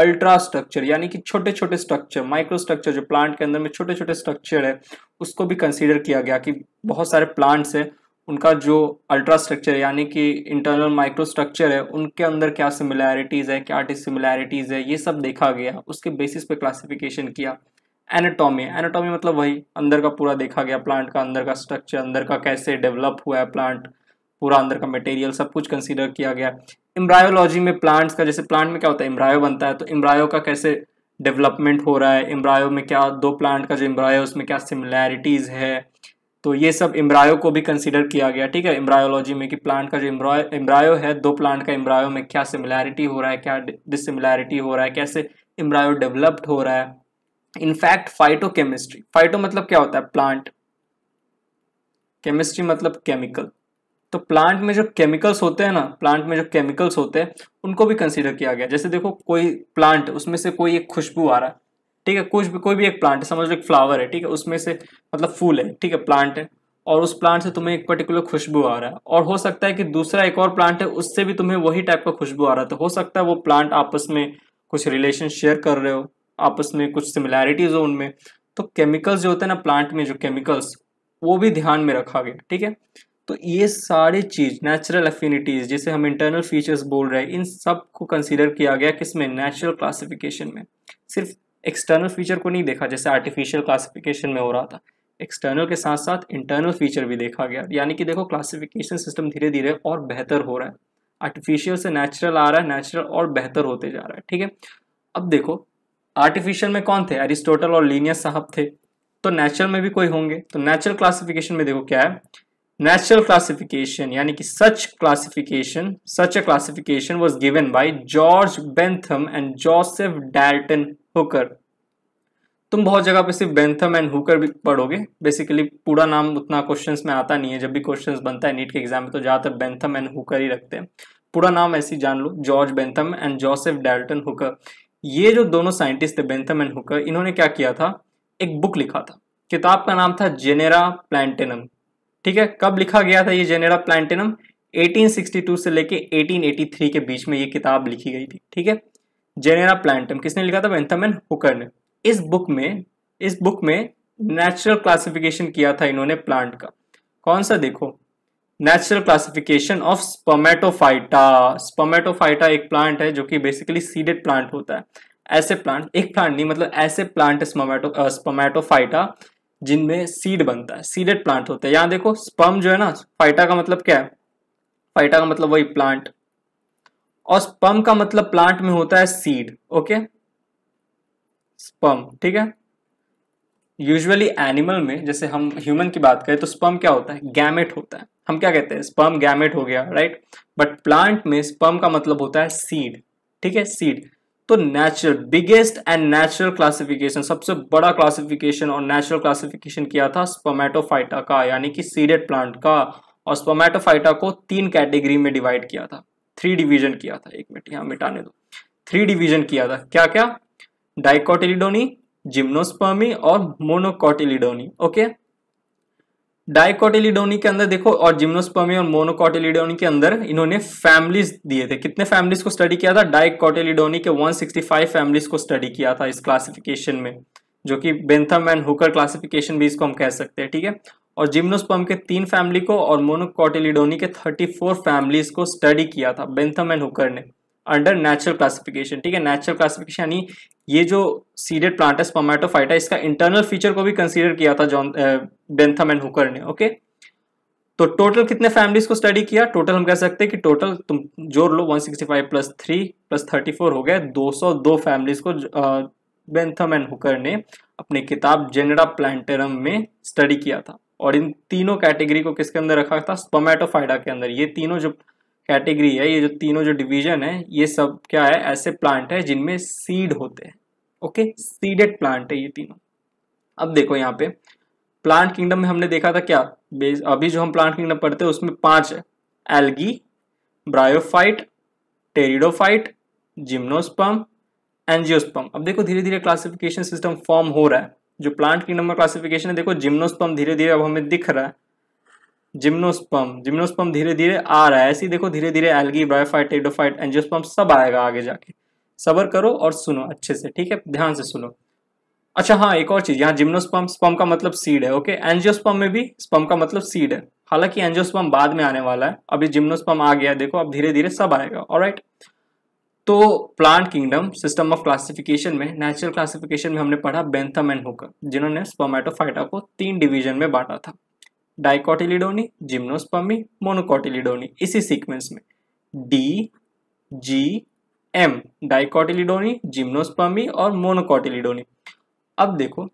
ultra structure यानी कि छोटे छोटे स्ट्रक्चर माइक्रो स्ट्रक्चर जो प्लांट के अंदर में छोटे छोटे स्ट्रक्चर है उसको भी कंसिडर किया गया कि बहुत सारे प्लांट्स हैं उनका जो अल्ट्रा स्ट्रक्चर यानी कि इंटरनल माइक्रो स्ट्रक्चर है उनके अंदर क्या सिमिलैरिटीज़ है क्या डिसिमिलैरिटीज़ है ये सब देखा गया उसके बेसिस पे क्लासिफिकेशन किया एनाटॉमी एनाटॉमी मतलब वही अंदर का पूरा देखा गया प्लांट का अंदर का स्ट्रक्चर अंदर का कैसे डेवलप हुआ है प्लांट पूरा अंदर का मटेरियल सब कुछ कंसीडर किया गया इम्ब्रायोलॉजी में प्लांट्स का जैसे प्लांट में क्या होता है इम्ब्रायो बनता है तो इम्ब्रायो का कैसे डेवलपमेंट हो रहा है इम्ब्रायो में क्या दो प्लांट का जो इम्ब्रायो उसमें क्या सिमिलैरिटीज़ है तो ये सब इम्ब्रायो को भी कंसिडर किया गया ठीक है इम्ब्रायोलॉजी में कि प्लांट का जो एम्ब्रायो है दो प्लांट का इम्ब्रायो में क्या सिमिलैरिटी हो रहा है क्या डिसिमिलैरिटी हो रहा है कैसे इम्ब्रायो डेवलप्ड हो रहा है इनफैक्ट फाइटोकेमिस्ट्री फाइटो मतलब क्या होता है प्लांट केमिस्ट्री मतलब केमिकल तो प्लांट में जो केमिकल्स होते हैं ना प्लांट में जो केमिकल्स होते हैं उनको भी कंसीडर किया गया जैसे देखो कोई प्लांट उसमें से कोई एक खुशबू आ रहा है ठीक है कुछ भी कोई भी एक प्लांट है समझ लो एक फ्लावर है ठीक है उसमें से मतलब फूल है ठीक है प्लांट है और उस प्लांट से तुम्हें एक पर्टिकुलर खुशबू आ रहा है और हो सकता है कि दूसरा एक और प्लांट है उससे भी तुम्हें वही टाइप का खुशबू आ रहा है तो हो सकता है वो प्लांट आपस में कुछ रिलेशन शेयर कर रहे हो आपस में कुछ सिमिलैरिटीज़ हो उनमें तो केमिकल्स जो होते हैं ना प्लांट में जो केमिकल्स वो भी ध्यान में रखा गया ठीक है तो ये सारी चीज़ नेचुरल एफिनिटीज़ जिसे हम इंटरनल फीचर्स बोल रहे हैं इन सब को कंसीडर किया गया किसमें नेचुरल क्लासिफिकेशन में सिर्फ एक्सटर्नल फीचर को नहीं देखा जैसे आर्टिफिशियल क्लासिफिकेशन में हो रहा था एक्सटर्नल के साथ साथ इंटरनल फीचर भी देखा गया यानी कि देखो क्लासिफिकेशन सिस्टम धीरे धीरे और बेहतर हो रहा है आर्टिफिशियल से नेचुरल आ रहा है नेचुरल और बेहतर होते जा रहा है ठीक है अब देखो आर्टिफिशियल में कौन थे एरिस्टोटल और लीनियस साहब थे तो नेचुरल में भी कोई होंगे तो नेचुरल क्लासिफिकेशन में देखो क्या है नेचुरल क्लासिफिकेशन यानी कि such classification such a classification was given by George Bentham and Joseph Dalton Hooker तुम बहुत जगह पे सिर्फ बेंथम एंड हुकर भी पढ़ोगे बेसिकली पूरा नाम उतना क्वेश्चंस में आता नहीं है जब भी क्वेश्चंस बनता है नीट के एग्जाम में तो ज़्यादातर बेंथम एंड हुकर ही रखते हैं पूरा नाम ऐसे ही जान लो George Bentham and Joseph Dalton Hooker ये जो दोनों साइंटिस्ट थे बेंथम एंड हुकर इन्होंने क्या किया था एक बुक लिखा था किताब का नाम था जेनेरा प्लांटेनम ठीक है कब लिखा गया था ये जेनेरा प्लांटेनम 1862 से लेके 1883 के बीच में ये किताब लिखी गई थी ठीक है जेनेरा प्लांटम किसने लिखा था बेंथम एंड हुकर ने इस बुक में इस बुक में नेचुरल क्लासिफिकेशन किया था इन्होंने प्लांट का कौन सा देखो natural classification of Spermatophyta Spermatophyta एक प्लांट है जो कि बेसिकली सीडेड प्लांट होता है ऐसे प्लांट एक प्लांट नहीं मतलब ऐसे प्लांट स्पर्मेटो स्पर्मेटोफाइटा जिनमें सीड बनता है सीडेड प्लांट होते हैं यहाँ देखो स्पम जो है ना फाइटा का मतलब क्या है फाइटा का मतलब वही प्लांट और स्पम का मतलब प्लांट में होता है सीड ओके स्पम ठीक है यूजुअली एनिमल में जैसे हम ह्यूमन की बात करें तो स्पर्म क्या होता है गैमेट होता है हम क्या कहते हैं स्पर्म गैमेट हो गया राइट बट प्लांट में स्पर्म का मतलब होता है सीड ठीक है सीड तो natural biggest and natural classification सबसे बड़ा क्लासिफिकेशन और नेचुरल क्लासिफिकेशन किया था स्पोमेटोफाइटा का यानी कि सीडेड प्लांट का और स्पोमेटोफाइटा को तीन कैटेगरी में डिवाइड किया था थ्री डिवीजन किया था एक मिनट यहाँ मिटाने दो थ्री डिवीजन किया था क्या क्या डाइकोटिलिडोनी जिम्नोस्पर्मी और मोनोकोटिलिडोनी ओके डाइकोटिलिडोनी के अंदर देखो और जिम्नोस्पर्मी और मोनोकोटिलिडोनी के अंदर इन्होंने फैमिलीज दिए थे कितने फैमिलीज को स्टडी किया था डाइकोटिलिडोनी के 165 फैमिलीज को स्टडी किया था इस क्लासिफिकेशन में जो कि बेंथम एंड हुकर क्लासिफिकेशन भी इसको हम कह सकते हैं ठीक है थीके? और जिम्नोस्पर्म के तीन फैमिली को और मोनोकोटिलिडोनी के 34 फैमिलीज को स्टडी किया था बेंथम एंड हुकर ने अंडर नेचुरल क्लासिफिकेशन ठीक है नेचुरल क्लासिफिकेशन यानी ये जो सीडेड प्लांट है स्पर्मेटोफाइटा इसका इंटरनल फीचर को भी कंसीडर किया था जॉन बेंथम एंड हुकर ने ओके तो टोटल कितने फैमिलीज को स्टडी किया टोटल हम कह सकते हैं कि टोटल तुम जोड़ लो 165 plus three plus thirty four हो गए 202 फैमिलीज को बेंथम एंड हुकर ने अपनी किताब जेनेडा प्लांटेरम में स्टडी किया था और इन तीनों कैटेगरी को किसके अंदर रखा था स्पर्मेटोफाइडा के अंदर ये तीनों जो कैटेगरी है ये जो तीनों जो डिवीजन है ये सब क्या है ऐसे प्लांट है जिनमें सीड होते हैं ओके सीडेड प्लांट है ये तीनों अब देखो यहाँ पे प्लांट किंगडम में हमने देखा था क्या बेस अभी जो हम प्लांट किंगडम पढ़ते हैं उसमें पांच है algae bryophyte pteridophyte gymnosperm angiosperm अब देखो धीरे धीरे क्लासिफिकेशन सिस्टम फॉर्म हो रहा है जो प्लांट किंगडम का क्लासिफिकेशन है देखो जिम्नोस्पम धीरे धीरे अब हमें दिख रहा है जिम्नोस्पम जिम्नोस्पम धीरे धीरे आ रहा है ऐसे देखो धीरे धीरे एल्गी ब्रायोफाइट टेरिडोफाइट एंजियोस्पम सब आएगा आगे जाके सबर करो और सुनो अच्छे से ठीक है ध्यान से सुनो अच्छा हाँ एक और चीज यहाँ जिम्नोस्पम स्पम का मतलब सीड है ओके एंजियोस्पम में भी स्पम का मतलब सीड है हालांकि एंजियोस्पम बाद में आने वाला है अभी जिम्नोस्पम आ गया देखो अब धीरे धीरे सब आएगा और राइट तो plant kingdom system of classification में नेचुरल क्लासिफिकेशन में हमने पढ़ा बेंथम एंड हुकर जिन्होंने स्पर्मेटोफाइटा को तीन डिवीजन में बांटा था डाइकोटिलिडोनी जिम्नोस्पमी मोनोकोटिलिडोनी इसी सीक्वेंस में D G M Dicotyledonae Gymnospermae और मोनोकोटिलिडोनी अब देखो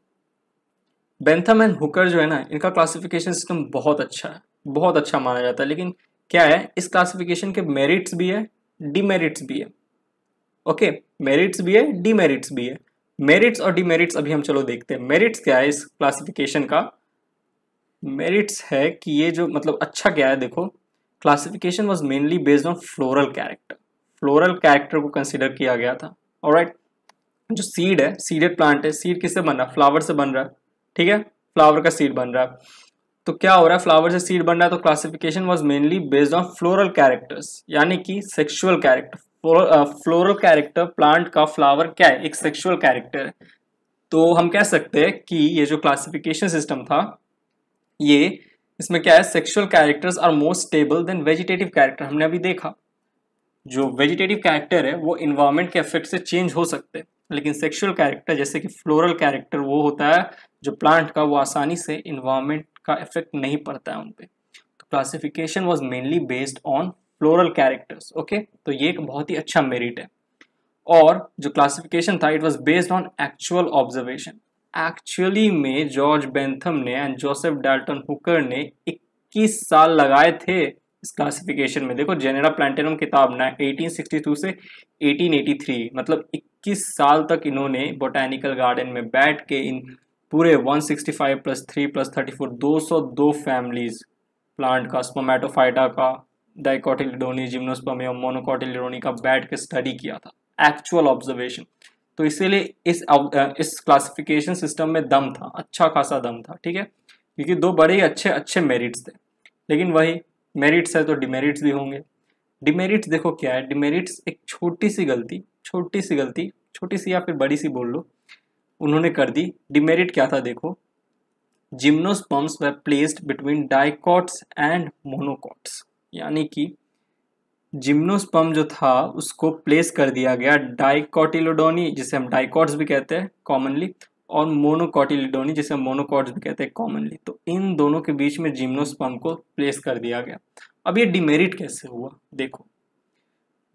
बेंथम एंड हुकर जो है ना इनका क्लासिफिकेशन सिस्टम बहुत अच्छा है बहुत अच्छा माना जाता है लेकिन क्या है इस क्लासिफिकेशन के मेरिट्स भी है डिमेरिट्स भी है ओके मेरिट्स भी है डिमेरिट्स भी है मेरिट्स और डिमेरिट्स अभी हम चलो देखते हैं मेरिट्स क्या है इस क्लासिफिकेशन का मेरिट्स है कि ये जो मतलब अच्छा क्या है देखो classification was mainly based on floral character floral character को कंसिडर किया गया था और right? जो सीड है सीडेड प्लांट है सीड किससे बन रहा फ्लावर से बन रहा है ठीक है फ्लावर का सीड बन रहा है तो क्या हो रहा है फ्लावर से सीड बन रहा है तो classification was mainly based on floral characters यानी कि sexual character floral character plant का फ्लावर क्या है एक सेक्सुअल कैरेक्टर है तो हम कह सकते हैं कि ये जो क्लासिफिकेशन सिस्टम था ये इसमें क्या है sexual characters are most stable than vegetative character हमने अभी देखा जो वेजिटेटिव कैरेक्टर है वो इन्वायरमेंट के इफेक्ट से चेंज हो सकते हैं लेकिन सेक्सुअल कैरेक्टर जैसे कि फ्लोरल कैरेक्टर वो होता है जो प्लांट का वो आसानी से इन्वायरमेंट का इफेक्ट नहीं पड़ता है उन पर तो classification was mainly based on floral characters okay तो ये एक बहुत ही अच्छा मेरिट है और जो क्लासिफिकेशन था it was based on actual observation actually में जॉर्ज बेंथम ने एंड जोसेफ डाल्टन हुकर ने 21 साल लगाए थे इस क्लासिफिकेशन में देखो जेनेरा प्लांटेनम किताब ना 1862 से 1883 मतलब 21 साल तक इन्होंने बोटैनिकल गार्डन में बैठ के इन पूरे 165 plus three plus thirty four दो सौ दो फैमिलीज प्लांट का स्पोमेटोफाइटा का डाइकोटिलिडोनी जिम्नोस्पम और मोनोकोटिलिडोनी का बैठ के स्टडी किया था एक्चुअल ऑब्जर्वेशन तो इसीलिए इस इस क्लासिफिकेशन सिस्टम में दम था अच्छा खासा दम था ठीक है क्योंकि दो बड़े ही अच्छे अच्छे मेरिट्स थे लेकिन वही मेरिट्स है तो डिमेरिट्स भी होंगे डिमेरिट्स देखो क्या है डिमेरिट्स एक छोटी सी गलती छोटी सी गलती छोटी सी या फिर बड़ी सी बोल लो उन्होंने कर दी डिमेरिट क्या था देखो gymnosperms were placed between dicots and monocots यानी कि जिम्नोस्पम जो था उसको प्लेस कर दिया गया डाइकॉटिलोडोनी जिसे हम डाइकॉट्स भी कहते हैं कॉमनली और मोनोकॉटिलिडोनी जिसे मोनोकॉट्स भी कहते हैं कॉमनली तो इन दोनों के बीच में जिम्नोस्पर्म को प्लेस कर दिया गया अब ये डिमेरिट कैसे हुआ देखो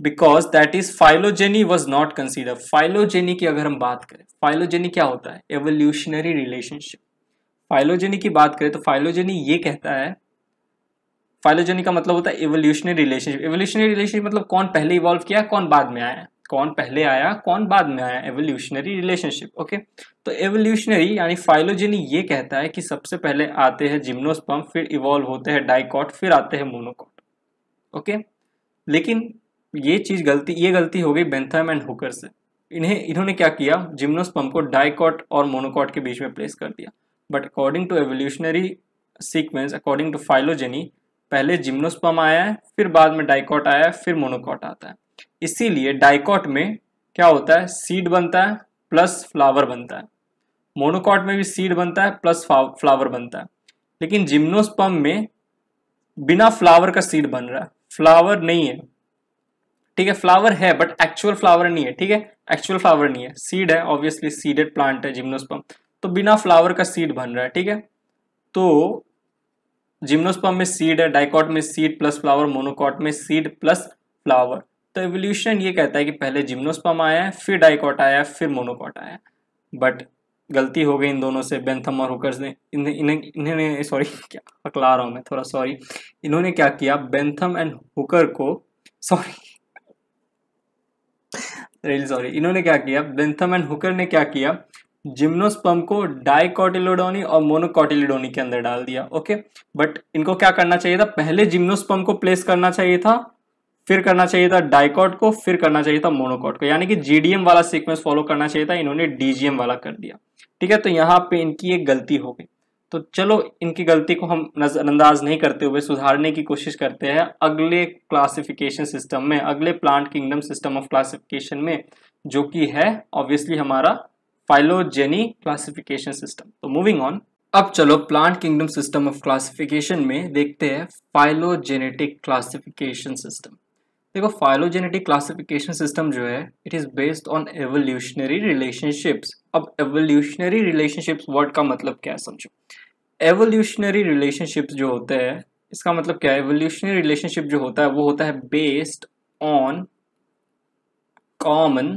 because that is phylogeny was not consider phylogeny की अगर हम बात करें फाइलोजेनी क्या होता है एवोल्यूशनरी रिलेशनशिप फाइलोजेनी की बात करें तो फाइलोजेनी ये कहता है फाइलोजेनी का मतलब होता है एवोल्यूशनरी रिलेशनशिप एवोल्यूशनरी रिलेशनशिप मतलब कौन पहले इवॉल्व किया कौन बाद में आया कौन पहले आया कौन बाद में आया एवोल्यूशनरी रिलेशनशिप ओके तो एवोल्यूशनरी यानी फाइलोजेनी ये कहता है कि सबसे पहले आते हैं जिम्नोस्पम फिर इवॉल्व होते हैं डाइकॉट फिर आते हैं मोनोकॉट ओके लेकिन ये चीज़ गलती ये गलती हो गई बेंथम एंड हुकर से इन्हें इन्होंने क्या किया जिम्नोस्पम को डाइकॉट और मोनोकॉट के बीच में प्लेस कर दिया but according to evolutionary sequence according to phylogeny पहले जिम्नोस्पम आया है फिर बाद में डाइकॉट आया है फिर मोनोकॉट आता है इसीलिए डाइकॉट में क्या होता है सीड बनता है प्लस फ्लावर बनता है मोनोकॉट में भी सीड बनता है प्लस फ्लावर बनता है लेकिन जिम्नोस्पम में बिना फ्लावर का सीड बन रहा है फ्लावर नहीं है ठीक है फ्लावर है बट एक्चुअल फ्लावर नहीं है ठीक है एक्चुअल फ्लावर नहीं है सीड है ऑब्वियसली सीडेड प्लांट है जिम्नोस्पम तो बिना फ्लावर का सीड बन रहा है ठीक है तो जिम्नोस्पम में सीड है डाइकॉट में सीड प्लस फ्लावर मोनोकॉट में सीड प्लस फ्लावर तो एवोल्यूशन ये कहता है कि पहले जिम्नोस्पम आया है फिर डाइकॉट आया फिर मोनोकॉट आया बट गलती हो गई इन दोनों से बेंथम और हुकर्स ने इन्होंने सॉरी क्या पकला रहा हूँ मैं थोड़ा सॉरी इन्होंने क्या किया बेंथम एंड हुकर को सॉरी रियल सॉरी इन्होंने क्या किया बेंथम एंड हुकर ने क्या किया जिम्नोस्पम को डाइकॉटिलोडोनी और मोनोकॉटिलोडोनी के अंदर डाल दिया ओके बट इनको क्या करना चाहिए था पहले जिम्नोस्पम को प्लेस करना चाहिए था फिर करना चाहिए था डाइकॉट को फिर करना चाहिए था मोनोकॉट को यानी कि जीडीएम वाला सीक्वेंस फॉलो करना चाहिए था इन्होंने डीजीएम वाला कर दिया ठीक है तो यहाँ पे इनकी एक गलती हो गई तो चलो इनकी गलती को हम नज़रअंदाज नहीं करते हुए सुधारने की कोशिश करते हैं अगले क्लासिफिकेशन सिस्टम में अगले plant kingdom system of classification में जो कि है ऑब्वियसली हमारा फाइलोजेनी क्लासिफिकेशन सिस्टम तो मूविंग ऑन अब चलो plant kingdom system of classification में देखते हैं फाइलोजेनेटिक क्लासिफिकेशन सिस्टम देखो फाइलोजेनेटिक क्लासिफिकेशन सिस्टम जो है it is based on evolutionary relationships अब एवोल्यूशनरी रिलेशनशिप्स वर्ड का मतलब क्या है समझो एवोल्यूशनरी रिलेशनशिप्स जो होते हैं इसका मतलब क्या है एवोल्यूशनरी रिलेशनशिप जो होता है वो होता है based on common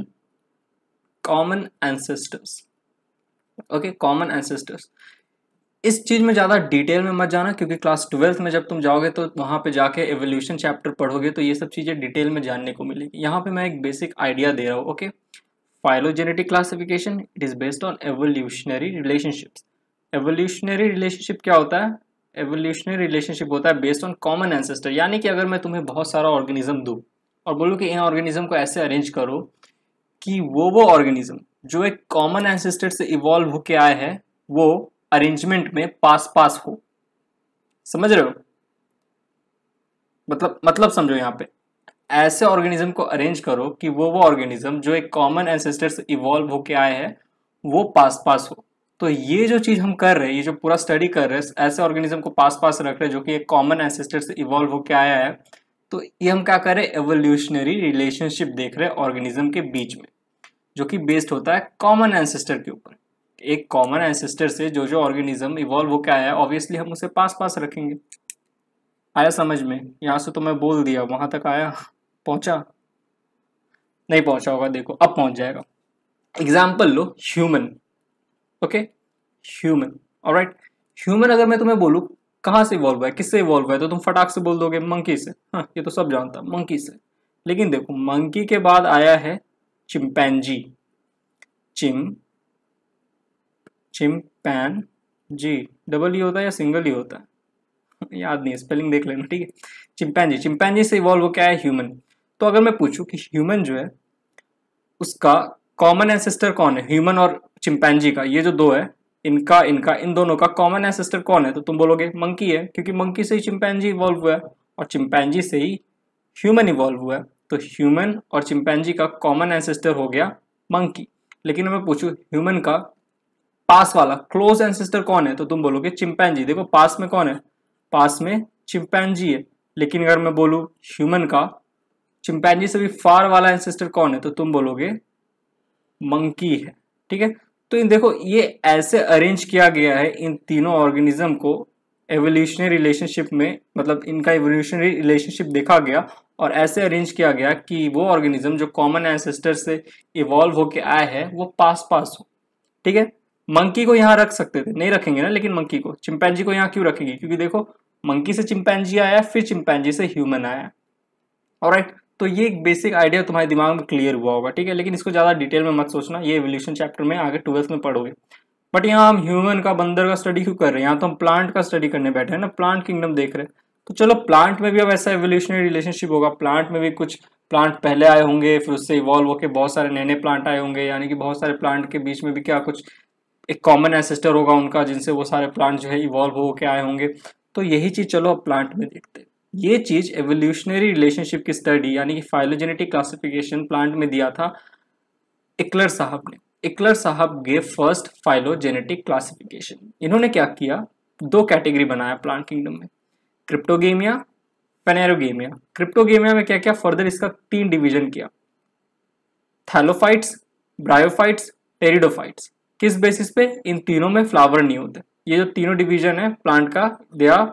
common ancestors okay common ancestors इस चीज़ में ज़्यादा डिटेल में मत जाना क्योंकि क्लास ट्वेल्थ में जब तुम जाओगे तो वहाँ पे जाके एवोल्यूशन चैप्टर पढ़ोगे तो ये सब चीज़ें डिटेल में जानने को मिलेगी यहाँ पे मैं एक बेसिक आइडिया दे रहा हूँ okay phylogenetic classification it is based on evolutionary relationships evolutionary relationship क्या होता है एवोल्यूशनरी रिलेशनशिप होता है बेस्ड ऑन कॉमन एंसेस्टर यानी कि अगर मैं तुम्हें बहुत सारा ऑर्गेनिज्म दूँ और बोलूँ कि इन ऑर्गेनिज्म को ऐसे अरेंज करो कि वो वो ऑर्गेनिज्म जो एक कॉमन एंसेस्टर से इवॉल्व होके आए हैं वो अरेंजमेंट में पास पास हो समझ रहे हो मतलब मतलब समझो यहां पे ऐसे ऑर्गेनिज्म को अरेंज करो कि वो वो ऑर्गेनिज्म जो एक कॉमन एंसेस्टर से इवॉल्व होके आए हैं वो पास पास हो तो ये जो चीज़ हम कर रहे हैं ये जो पूरा स्टडी कर रहे हैं ऐसे ऑर्गेनिज्म को पास पास रख रहे हैं जो कि एक कॉमन एंसेस्टर से इवॉल्व होके आया है तो ये हम क्या कर रहे हैं एवोल्यूशनरी रिलेशनशिप देख रहे हैं ऑर्गेनिज्म के बीच में जो कि बेस्ड होता है कॉमन एंसेस्टर के ऊपर एक कॉमन एंसेस्टर से जो जो ऑर्गेनिज्म इवॉल्व होकर आया है ऑब्वियसली हम उसे पास पास रखेंगे आया समझ में यहाँ से तो मैं बोल दिया वहां तक आया पहुंचा नहीं पहुंचा होगा देखो अब पहुंच जाएगा एग्जाम्पल लो ह्यूमन ओके ह्यूमन और ह्यूमन अगर मैं तुम्हें बोलूँ कहाँ से इवॉल्व है किससे इवॉल्व है तो तुम फटाक से बोल दोगे मंकी से हाँ ये तो सब जानता मंकी से लेकिन देखो मंकी के बाद आया है chimpanzee chim chimpanzee double E e होता है या सिंगल ई e होता है याद नहीं स्पेलिंग देख लेना ठीक है चिमपैन चिमपैनजी से इवॉल्व क्या है ह्यूमन तो अगर मैं पूछूं कि ह्यूमन जो है उसका कॉमन एंसेस्टर कौन है ह्यूमन और चिमपैनजी का ये जो दो है इनका इनका इन दोनों का कॉमन एंसेस्टर कौन है तो तुम बोलोगे मंकी है क्योंकि मंकी से ही जी इवॉल्व हुआ है और चिमपैनजी से ही ह्यूमन इवॉल्व हुआ है तो ह्यूमन और चिमपैनजी का कॉमन एंसेस्टर हो गया मंकी लेकिन मैं पूछूँ ह्यूमन का पास वाला क्लोज एंसेस्टर कौन है तो तुम बोलोगे चिंपैनजी देखो पास में कौन है पास में चिंपैनजी है लेकिन अगर मैं बोलूँ ह्यूमन का चिंपैनजी से भी फार वाला एंसेस्टर कौन है तो तुम बोलोगे मंकी है ठीक है तो इन देखो ये ऐसे अरेंज किया गया है इन तीनों ऑर्गेनिज्म को एवोल्यूशनरी रिलेशनशिप में मतलब इनका एवोल्यूशनरी रिलेशनशिप देखा गया और ऐसे अरेंज किया गया कि वो ऑर्गेनिज्म जो कॉमन एंसेस्टर से इवॉल्व होके आए है वो पास पास हो ठीक है मंकी को यहाँ रख सकते थे नहीं रखेंगे ना लेकिन मंकी को चिंपैनजी को यहाँ क्यों रखेंगे क्योंकि देखो मंकी से चिंपैनजी आया फिर चिंपैनजी से ह्यूमन आया और तो ये एक बेसिक आइडिया तुम्हारे दिमाग में क्लियर हुआ होगा ठीक है लेकिन इसको ज़्यादा डिटेल में मत सोचना ये एवोल्यूशन चैप्टर में आगे ट्वेल्थ में पढ़ोगे बट यहाँ हम ह्यूमन का बंदर का स्टडी क्यों कर रहे हैं यहाँ तो हम प्लांट का स्टडी करने बैठे हैं ना प्लांट किंगडम देख रहे हैं तो चलो प्लांट में भी अब ऐसा एवोल्यूशनरी रिलेशनशिप होगा प्लांट में भी कुछ प्लांट पहले आए होंगे फिर उससे इवॉल्व होकर बहुत सारे नए नए प्लांट आए होंगे यानी कि बहुत सारे प्लांट के बीच में भी क्या कुछ एक कॉमन एसेस्टर होगा उनका जिनसे वो सारे प्लांट जो है इवॉल्व होके आए होंगे तो यही चीज़ चलो अब प्लांट में देखते हैं ये चीज़ एवोल्यूशनरी रिलेशनशिप की स्टडी यानी कि फाइलोजेनेटिक क्लासिफिकेशन प्लांट में दिया था इक्लर साहब ने इक्लर साहब गे फर्स्ट फाइलोजेनेटिक क्लासिफिकेशन इन्होंने क्या किया दो कैटेगरी बनाया प्लांट किंगडम में क्रिप्टोगेमिया पेनेरोगेमिया क्रिप्टोगेमिया में क्या क्या फर्दर इसका तीन डिवीजन किया थैलोफाइट्स ब्रायोफाइट्स टेरिडोफाइट्स किस बेसिस पे इन तीनों में फ्लावर नहीं होते ये जो तीनों डिवीजन है प्लांट का दे आर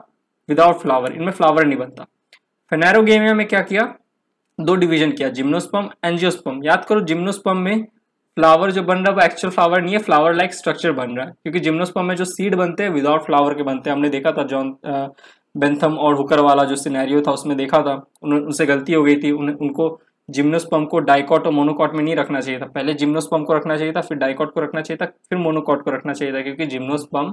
विदाउट फ्लावर इनमें फ्लावर नहीं बनता फेनेरोगेमिया में क्या किया दो डिवीजन किया जिम्नोस्पम एंजियोस्पम याद करो जिम्नोस्पम में फ्लावर जो बन रहा है वो एक्चुअल फ्लावर नहीं है फ्लावर लाइक स्ट्रक्चर बन रहा है क्योंकि जिम्नोस्पम में जो सीड बनते हैं विदाउट फ्लावर के बनते हैं हमने देखा था जॉन बेंथम uh, और हुकर वाला जो सिनेरियो था उसमें देखा था उन, उनसे गलती हो गई थी उन, उनको जिम्नोस्पम को डाइकॉट और मोनोकॉट में नहीं रखना चाहिए था पहले जिम्नोस्पम को रखना चाहिए था फिर डाइकॉट को रखना चाहिए था फिर मोनोकॉट को रखना चाहिए था क्योंकि जिम्नोस्पम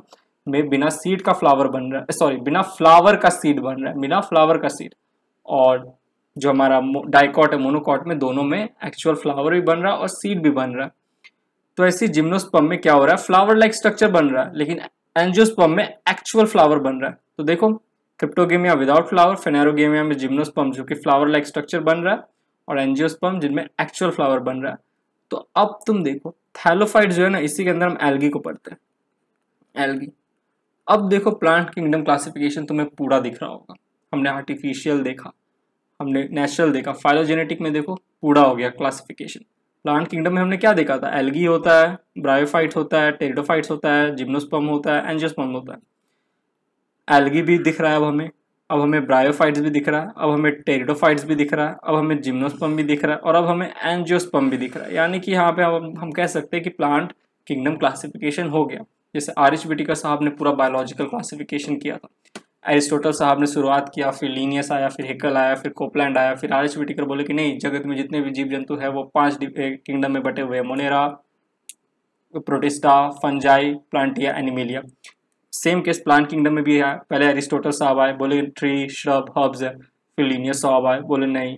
में बिना सीड का फ्लावर बन रहा है सॉरी बिना फ्लावर का सीड बन रहा है बिना फ्लावर का सीड और जो हमारा डाइकॉट है मोनोकॉट में दोनों में एक्चुअल फ्लावर भी बन रहा है और सीड भी बन रहा है तो ऐसे जिम्नोस्पम में क्या हो रहा है फ्लावर लाइक स्ट्रक्चर बन रहा है लेकिन एंजियोस्पम में एक्चुअल फ्लावर बन रहा है तो देखो क्रिप्टोगेमिया विदाउट फ्लावर फेनेरोगेमिया में जिम्नोस्पम जो कि फ्लावर लाइक स्ट्रक्चर बन रहा है और एंजियोस्पर्म जिनमें एक्चुअल फ्लावर बन रहा है तो अब तुम देखो थैलोफाइट जो है ना इसी के अंदर हम एल्गी को पढ़ते हैं एल्गी अब देखो प्लांट किंगडम क्लासिफिकेशन तुम्हें पूरा दिख रहा होगा हमने आर्टिफिशियल देखा हमने नेचुरल देखा फाइलोजेनेटिक में देखो पूरा हो गया क्लासिफिकेशन प्लांट किंगडम में हमने क्या देखा था एल्गी होता है ब्रायोफाइट होता है टेरिडोफाइट्स होता है जिम्नोस्पम होता है एंजियोस्पम होता है एल्गी भी दिख रहा है अब हमें अब हमें ब्रायोफाइट्स भी दिख रहा है अब हमें टेरिडोफाइट्स भी दिख रहा है अब हमें जिम्नोस्पम भी दिख रहा है और अब हमें एनजियोस्पम भी दिख रहा है यानी कि यहाँ पे हम हम कह सकते हैं कि प्लांट किंगडम क्लासिफिकेशन हो गया जैसे आरिश बिटिका साहब ने पूरा बायोलॉजिकल क्लासिफिकेशन किया था एरिस्टोटल साहब ने शुरुआत किया फिर लीनियस आया फिर हेकल आया फिर कोपलैंड आया फिर आरिश बिटिकर बोले कि नहीं जगत में जितने भी जीव जंतु है वो पाँच किंगडम में बटे हुए Monera protista Fungi Plantae Animalia same case plant kingdom में भी है पहले एरिस्टोटल साहब आए बोले ट्री श्रब हर्ब्स है फिर लीनियस साहब आए बोले नहीं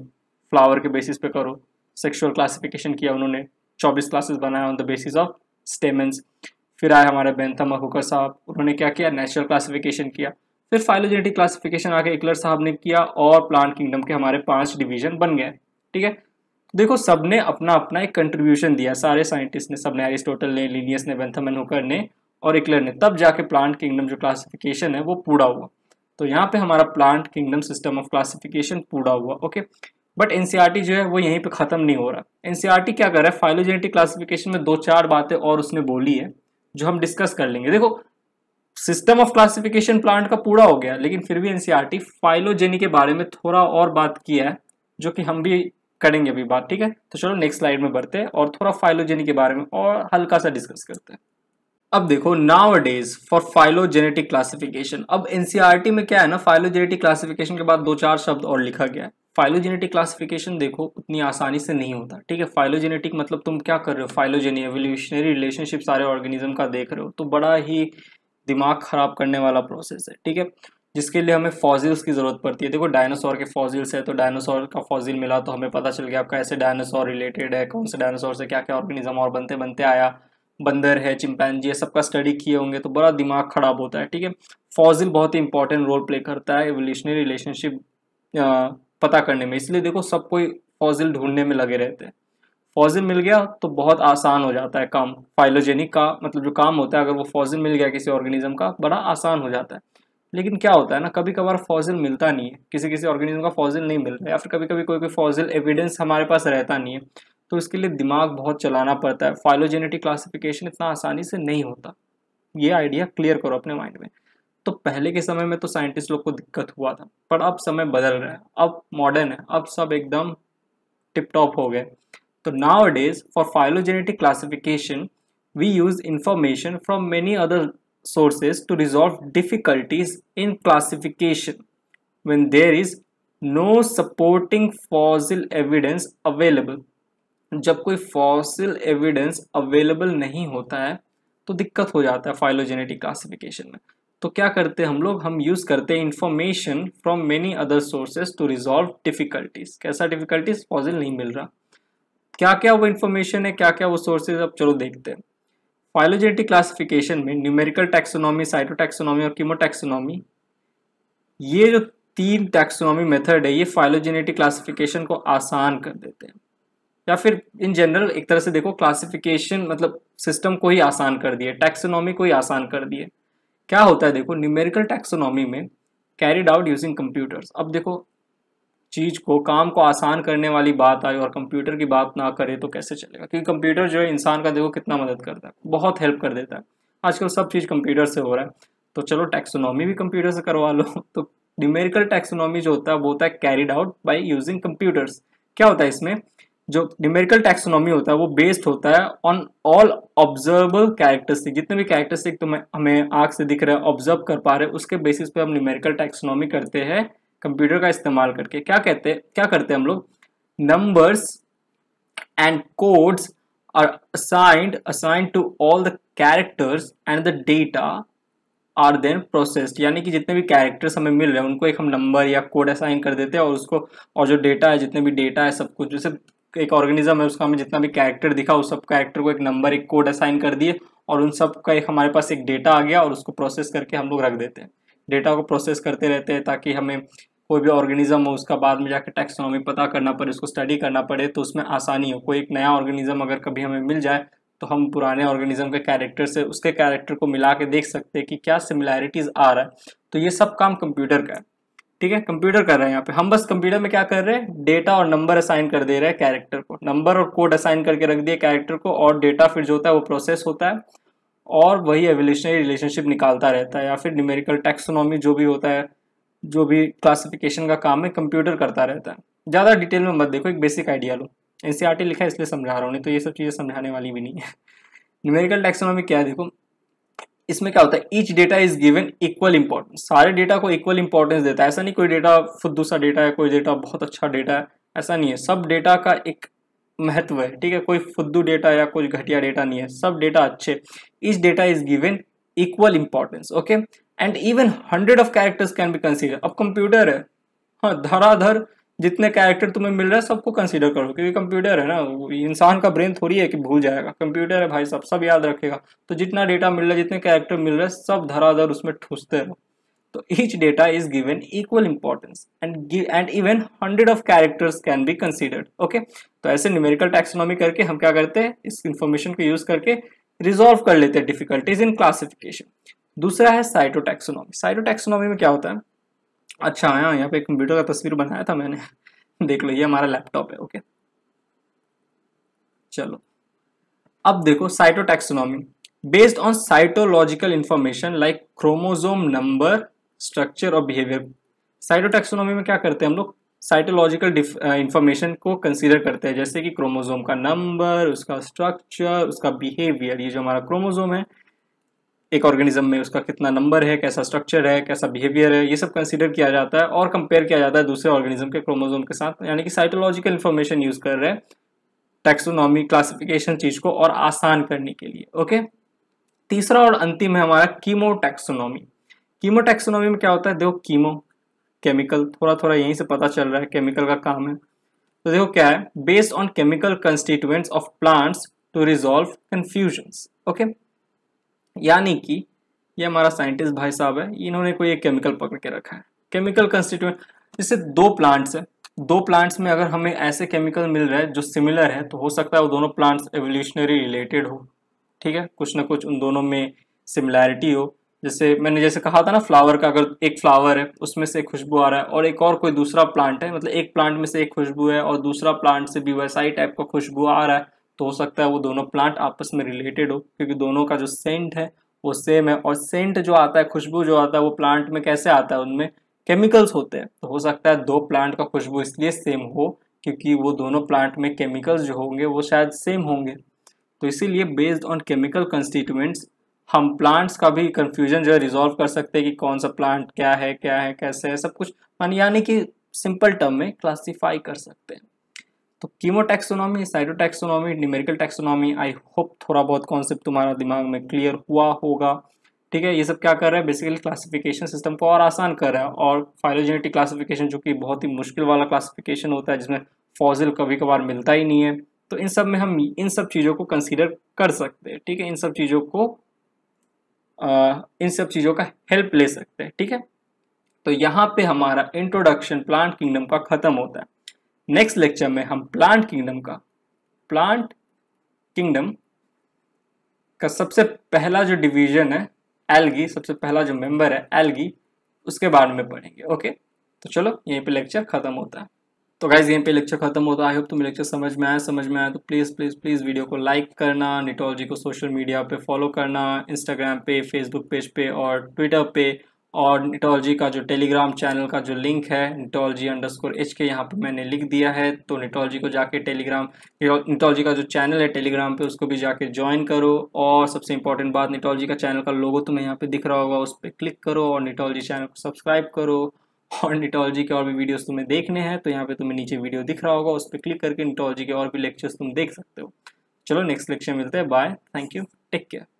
फ्लावर के बेसिस पे करो सेक्सुअल क्लासिफिकेशन किया उन्होंने 24 क्लासेस बनाया on the basis of stamens फिर आए हमारे बेंथा हुकर साहब उन्होंने क्या किया नेचुरल क्लासिफिकेशन किया फिर फाइलोजेनेटिक क्लासिफिकेशन आके इकलर साहब ने किया और प्लांट किंगडम के हमारे पांच डिवीजन बन गए ठीक है देखो सबने अपना अपना एक कंट्रीब्यूशन दिया सारे साइंटिस्ट ने सबने एरिस्टोटल ने लीनियस ने बेंथम एंड हुकर ने और इक्लेयर ने तब जाके प्लांट किंगडम जो क्लासिफिकेशन है वो पूरा हुआ तो यहाँ पे हमारा plant kingdom system of classification पूरा हुआ ओके बट एनसीईआरटी जो है वो यहीं पे ख़त्म नहीं हो रहा एनसीईआरटी e क्या कर रहा है फाइलोजेनेटिक क्लासिफिकेशन में दो चार बातें और उसने बोली है जो हम डिस्कस कर लेंगे देखो सिस्टम ऑफ क्लासिफिकेशन प्लांट का पूरा हो गया लेकिन फिर भी एनसीईआरटी फाइलोजेनी e के बारे में थोड़ा और बात किया है जो कि हम भी करेंगे अभी बात ठीक है तो चलो नेक्स्ट स्लाइड में बढ़ते हैं और थोड़ा फाइलोजेनी के बारे में और हल्का सा डिस्कस करते हैं अब देखो nowadays for phylogenetic classification अब एनसीआरटी e में क्या है ना फाइलोजेनेटिक क्लासिफिकेशन के बाद दो चार शब्द और लिखा गया है फाइलोजेनेटिक क्लासिफिकेशन देखो उतनी आसानी से नहीं होता ठीक है फाइलोजेनेटिक मतलब तुम क्या कर रहे हो फाइलोजेनी एवोल्यूशनरी रिलेशनशिप सारे ऑर्गेनिज्म का देख रहे हो तो बड़ा ही दिमाग खराब करने वाला प्रोसेस है ठीक है जिसके लिए हमें फॉजिल्स की ज़रूरत पड़ती है देखो डायनासोर के फॉजिल्स है तो डायनासोर का फॉजिल मिला तो हमें पता चल गया आपका ऐसे डायनासोर रिलेटेड है कौन से डायनासोर से क्या क्या ऑर्गेनिज्म और बनते बनते आया बंदर है चिंपैनजी है सबका स्टडी किए होंगे तो बड़ा दिमाग खराब होता है ठीक है फॉजिल बहुत ही इंपॉर्टेंट रोल प्ले करता है एवोल्यूशनरी रिलेशनशिप पता करने में इसलिए देखो सब कोई फॉजिल ढूंढने में लगे रहते हैं फॉजिल मिल गया तो बहुत आसान हो जाता है काम फाइलोजेनिक का मतलब जो काम होता है अगर वो फॉजिल मिल गया किसी ऑर्गेनिज्म का बड़ा आसान हो जाता है लेकिन क्या होता है ना कभी कभार फॉजिल मिलता नहीं है किसी किसी ऑर्गेनिज्म का फॉजिल नहीं मिलता है या फिर कभी कभी कोई कोई फॉजिल एविडेंस हमारे पास रहता नहीं है तो इसके लिए दिमाग बहुत चलाना पड़ता है फाइलोजेनेटिक क्लासिफिकेशन इतना आसानी से नहीं होता ये आइडिया क्लियर करो अपने माइंड में तो पहले के समय में तो साइंटिस्ट लोग को दिक्कत हुआ था पर अब समय बदल रहा है अब मॉडर्न है अब सब एकदम टिप टॉप हो गए तो nowadays for phylogenetic classification we use information from many other sources to resolve difficulties in classification when there is no supporting fossil evidence available जब कोई फॉसिल एविडेंस अवेलेबल नहीं होता है तो दिक्कत हो जाता है फाइलोजेनेटिक क्लासिफिकेशन में तो क्या करते हैं हम लोग हम यूज़ करते हैं information from many other sources to resolve difficulties कैसा डिफिकल्टीज फॉसिल नहीं मिल रहा क्या क्या वो इन्फॉर्मेशन है क्या क्या वो सोर्सेज अब चलो देखते हैं फाइलोजेनेटिक क्लासिफिकेशन में न्यूमेरिकल टैक्सोनॉमी साइटोटैक्सोनॉमी और कीमोटैक्सोनॉमी ये जो तीन टैक्सोनॉमी मेथड है ये फाइलोजेनेटिक क्लासिफिकेशन को आसान कर देते हैं या फिर इन जनरल एक तरह से देखो क्लासिफिकेशन मतलब सिस्टम को ही आसान कर दिए टैक्सोनॉमी को ही आसान कर दिए क्या होता है देखो न्यूमेरिकल टैक्सोनॉमी में कैरिड आउट यूजिंग कंप्यूटर्स अब देखो चीज़ को काम को आसान करने वाली बात आई और कंप्यूटर की बात ना करे तो कैसे चलेगा क्योंकि कंप्यूटर जो है इंसान का देखो कितना मदद करता है बहुत हेल्प कर देता है आजकल सब चीज़ कंप्यूटर से हो रहा है तो चलो टैक्सोनॉमी भी कंप्यूटर से करवा लो तो न्यूमेरिकल टैक्सोनॉमी जो होता है वो होता है carried out by using computers क्या होता है इसमें जो न्यूमेरिकल टैक्सोनॉमी होता है वो बेस्ड होता है ऑन ऑल ऑब्जर्व कैरेक्टरिस्टिक जितने भी कैरेक्टरिस्टिक तुम्हें हमें आंख से दिख रहे हैं ऑब्जर्व कर पा रहे हैं उसके बेसिस पे हम न्यूमेरिकल टैक्सोनॉमी करते हैं कंप्यूटर का इस्तेमाल करके क्या कहते हैं क्या करते हैं हम लोग numbers and codes are assigned assigned to all the characters and the data are then processed यानी कि जितने भी कैरेक्टर्स हमें मिल रहे हैं उनको एक हम नंबर या कोड असाइन कर देते हैं और उसको और जो डेटा है जितने भी डेटा है सब कुछ जैसे एक ऑर्गेनिज्म है उसका हमें जितना भी कैरेक्टर दिखा उस सब कैरेक्टर को एक नंबर एक कोड असाइन कर दिए और उन सब का एक हमारे पास एक डेटा आ गया और उसको प्रोसेस करके हम लोग रख देते हैं डेटा को प्रोसेस करते रहते हैं ताकि हमें कोई भी ऑर्गेनिज्म हो उसका बाद में जाकर टैक्सोनॉमी पता करना पड़े उसको स्टडी करना पड़े तो उसमें आसानी हो कोई एक नया ऑर्गेनिज्म अगर कभी हमें मिल जाए तो हम पुराने ऑर्गेनिज्म के कैरेक्टर से उसके कैरेक्टर को मिला के देख सकते हैं कि क्या सिमिलैरिटीज़ आ रहा है तो ये सब काम कंप्यूटर का है ठीक है कंप्यूटर कर रहे हैं यहाँ पे हम बस कंप्यूटर में क्या कर रहे हैं डेटा और नंबर असाइन कर दे रहे हैं कैरेक्टर को नंबर और कोड असाइन करके रख दिए कैरेक्टर को और डेटा फिर जो होता है वो प्रोसेस होता है और वही एवोल्यूशनरी रिलेशनशिप निकालता रहता है या फिर न्यूमेरिकल टेक्सोनॉमी जो भी होता है जो भी क्लासिफिकेशन का काम है कंप्यूटर करता रहता है ज़्यादा डिटेल में मत देखो एक बेसिक आइडिया लो एन लिखा है इसलिए समझा रहा हूँ नहीं तो ये सब चीज़ें समझाने वाली भी नहीं है न्यूमेरिकल टेक्सोनॉमी क्या है देखो इसमें क्या होता है each data is given equal importance सारे डेटा को इक्वल इंपॉर्टेंस देता है ऐसा नहीं कोई डेटा खुद दूसरा डेटा है कोई डेटा बहुत अच्छा डेटा है ऐसा नहीं है सब डेटा का एक महत्व है ठीक है कोई फुद्दू डेटा या कोई घटिया डेटा नहीं है सब डेटा अच्छे each data is given equal importance okay and even hundred of characters can be consider अब कंप्यूटर है हाँ धराधर जितने कैरेक्टर तुम्हें मिल रहे है सबको कंसीडर करो क्योंकि कंप्यूटर है ना इंसान का ब्रेन थोड़ी है कि भूल जाएगा कंप्यूटर है भाई सब सब याद रखेगा तो जितना डेटा मिल रहा है जितने कैरेक्टर मिल रहे हैं सब धराधर उसमें ठूसते रहो तो each data is given equal importance and and even hundred of characters can be considered okay तो ऐसे न्यूमेरिकल टैक्सोनॉमी करके हम क्या करते हैं इस इंफॉर्मेशन को यूज करके रिजॉल्व कर लेते हैं डिफिकल्टीज इन क्लासिफिकेशन दूसरा है साइटोटैक्सोनॉमी साइटोटैक्सोनॉमी में क्या होता है अच्छा हाँ यहाँ पे एक कंप्यूटर का तस्वीर बनाया था मैंने देख लो ये हमारा लैपटॉप है ओके चलो अब देखो cytotaxonomy based on cytological information like chromosome number structure और बिहेवियर साइटोटेक्सोनॉमी में क्या करते हैं हम लोग साइटोलॉजिकल इंफॉर्मेशन uh, को कंसीडर करते हैं जैसे कि क्रोमोजोम का नंबर उसका स्ट्रक्चर उसका बिहेवियर ये जो हमारा क्रोमोजोम है एक ऑर्गेनिज्म में उसका कितना नंबर है कैसा स्ट्रक्चर है कैसा बिहेवियर है ये सब कंसिडर किया जाता है और कंपेयर किया जाता है दूसरे ऑर्गेनिज्म के क्रोमोजोम के साथ यानी कि साइटोलॉजिकल इन्फॉर्मेशन यूज़ कर रहे हैं टेक्सोनॉमी क्लासिफिकेशन चीज़ को और आसान करने के लिए ओके तीसरा और अंतिम है हमारा कीमो टेक्सोनॉमी कीमो टेक्सोनॉमी में क्या होता है देखो कीमो केमिकल थोड़ा थोड़ा यहीं से पता चल रहा है केमिकल का काम है तो देखो क्या है based on chemical constituents of plants to resolve confusions okay यानी कि ये हमारा साइंटिस्ट भाई साहब है इन्होंने कोई एक केमिकल पकड़ के रखा है केमिकल कंस्टिट्यूएंट जैसे दो प्लांट्स है दो प्लांट्स में अगर हमें ऐसे केमिकल मिल रहे हैं जो सिमिलर है तो हो सकता है वो दोनों प्लांट्स एवोल्यूशनरी रिलेटेड हो ठीक है कुछ ना कुछ उन दोनों में सिमिलैरिटी हो जैसे मैंने जैसे कहा था ना फ्लावर का अगर एक फ्लावर है उसमें से खुशबू आ रहा है और एक और कोई दूसरा प्लांट है मतलब एक प्लांट में से एक खुशबू है और दूसरा प्लांट से भी वैसा ही टाइप का खुशबू आ रहा है तो हो सकता है वो दोनों प्लांट आपस में रिलेटेड हो क्योंकि दोनों का जो सेंट है वो सेम है और सेंट जो आता है खुशबू जो आता है वो प्लांट में कैसे आता है उनमें केमिकल्स होते हैं तो हो सकता है दो प्लांट का खुशबू इसलिए सेम हो क्योंकि वो दोनों प्लांट में केमिकल्स जो होंगे वो शायद सेम होंगे तो इसीलिए बेस्ड ऑन केमिकल कंस्टिट्यूएंट्स हम प्लांट्स का भी कंफ्यूजन जो है रिजॉल्व कर सकते हैं कि कौन सा प्लांट क्या है क्या है कैसे है सब कुछ यानी कि सिंपल टर्म में क्लासीफाई कर सकते हैं तो chemotaxonomy cytotaxonomy numerical taxonomy I hope थोड़ा बहुत कॉन्सेप्ट तुम्हारा दिमाग में क्लियर हुआ होगा ठीक है ये सब क्या कर रहा है बेसिकली क्लासिफिकेशन सिस्टम को और आसान कर रहा है और फाइलोजेनेटिक क्लासिफिकेशन जो कि बहुत ही मुश्किल वाला क्लासिफिकेशन होता है जिसमें फॉजिल कभी कभार मिलता ही नहीं है तो इन सब में हम इन सब चीज़ों को कंसिडर कर सकते हैं ठीक है इन सब चीज़ों को आ, इन सब चीज़ों का हेल्प ले सकते हैं ठीक है तो यहाँ पे हमारा इंट्रोडक्शन प्लांट किंगडम का ख़त्म होता है नेक्स्ट लेक्चर में हम प्लांट किंगडम का प्लांट किंगडम का सबसे पहला जो डिवीजन है एलगी सबसे पहला जो मेंबर है एलगी उसके बारे में पढ़ेंगे ओके तो चलो यहीं पे लेक्चर खत्म होता है तो गाइज यहीं पे लेक्चर खत्म होता है आई होप तुम्हें लेक्चर समझ में आया समझ में आया तो प्लीज़ प्लीज़ प्लीज़ वीडियो को लाइक करना निटोलॉजी को सोशल मीडिया पे फॉलो करना इंस्टाग्राम पे फेसबुक पेज पे और ट्विटर पे और निटोलॉजी का जो टेलीग्राम चैनल का जो लिंक है निटोलॉजी अंडर स्कोर एच के यहाँ पर मैंने लिख दिया है तो निटोलॉजी को जाके टेलीग्राम निटोलॉजी का जो चैनल है टेलीग्राम पे उसको भी जाके ज्वाइन करो और सबसे इंपॉर्टेंट बात निटोलॉजी का चैनल का लोगो तुम्हें यहाँ पे दिख रहा होगा उस पर क्लिक करो और निटोलॉजी चैनल को सब्सक्राइब करो और निटोलॉजी के और भी वीडियोज़ तुम्हें देखने हैं तो यहाँ पे तुम्हें नीचे वीडियो दिख रहा होगा उस पर क्लिक करके निटोलॉजी के और भी लेक्चर्स तुम देख सकते हो चलो नेक्स्ट लेक्चर मिलते हैं bye thank you take care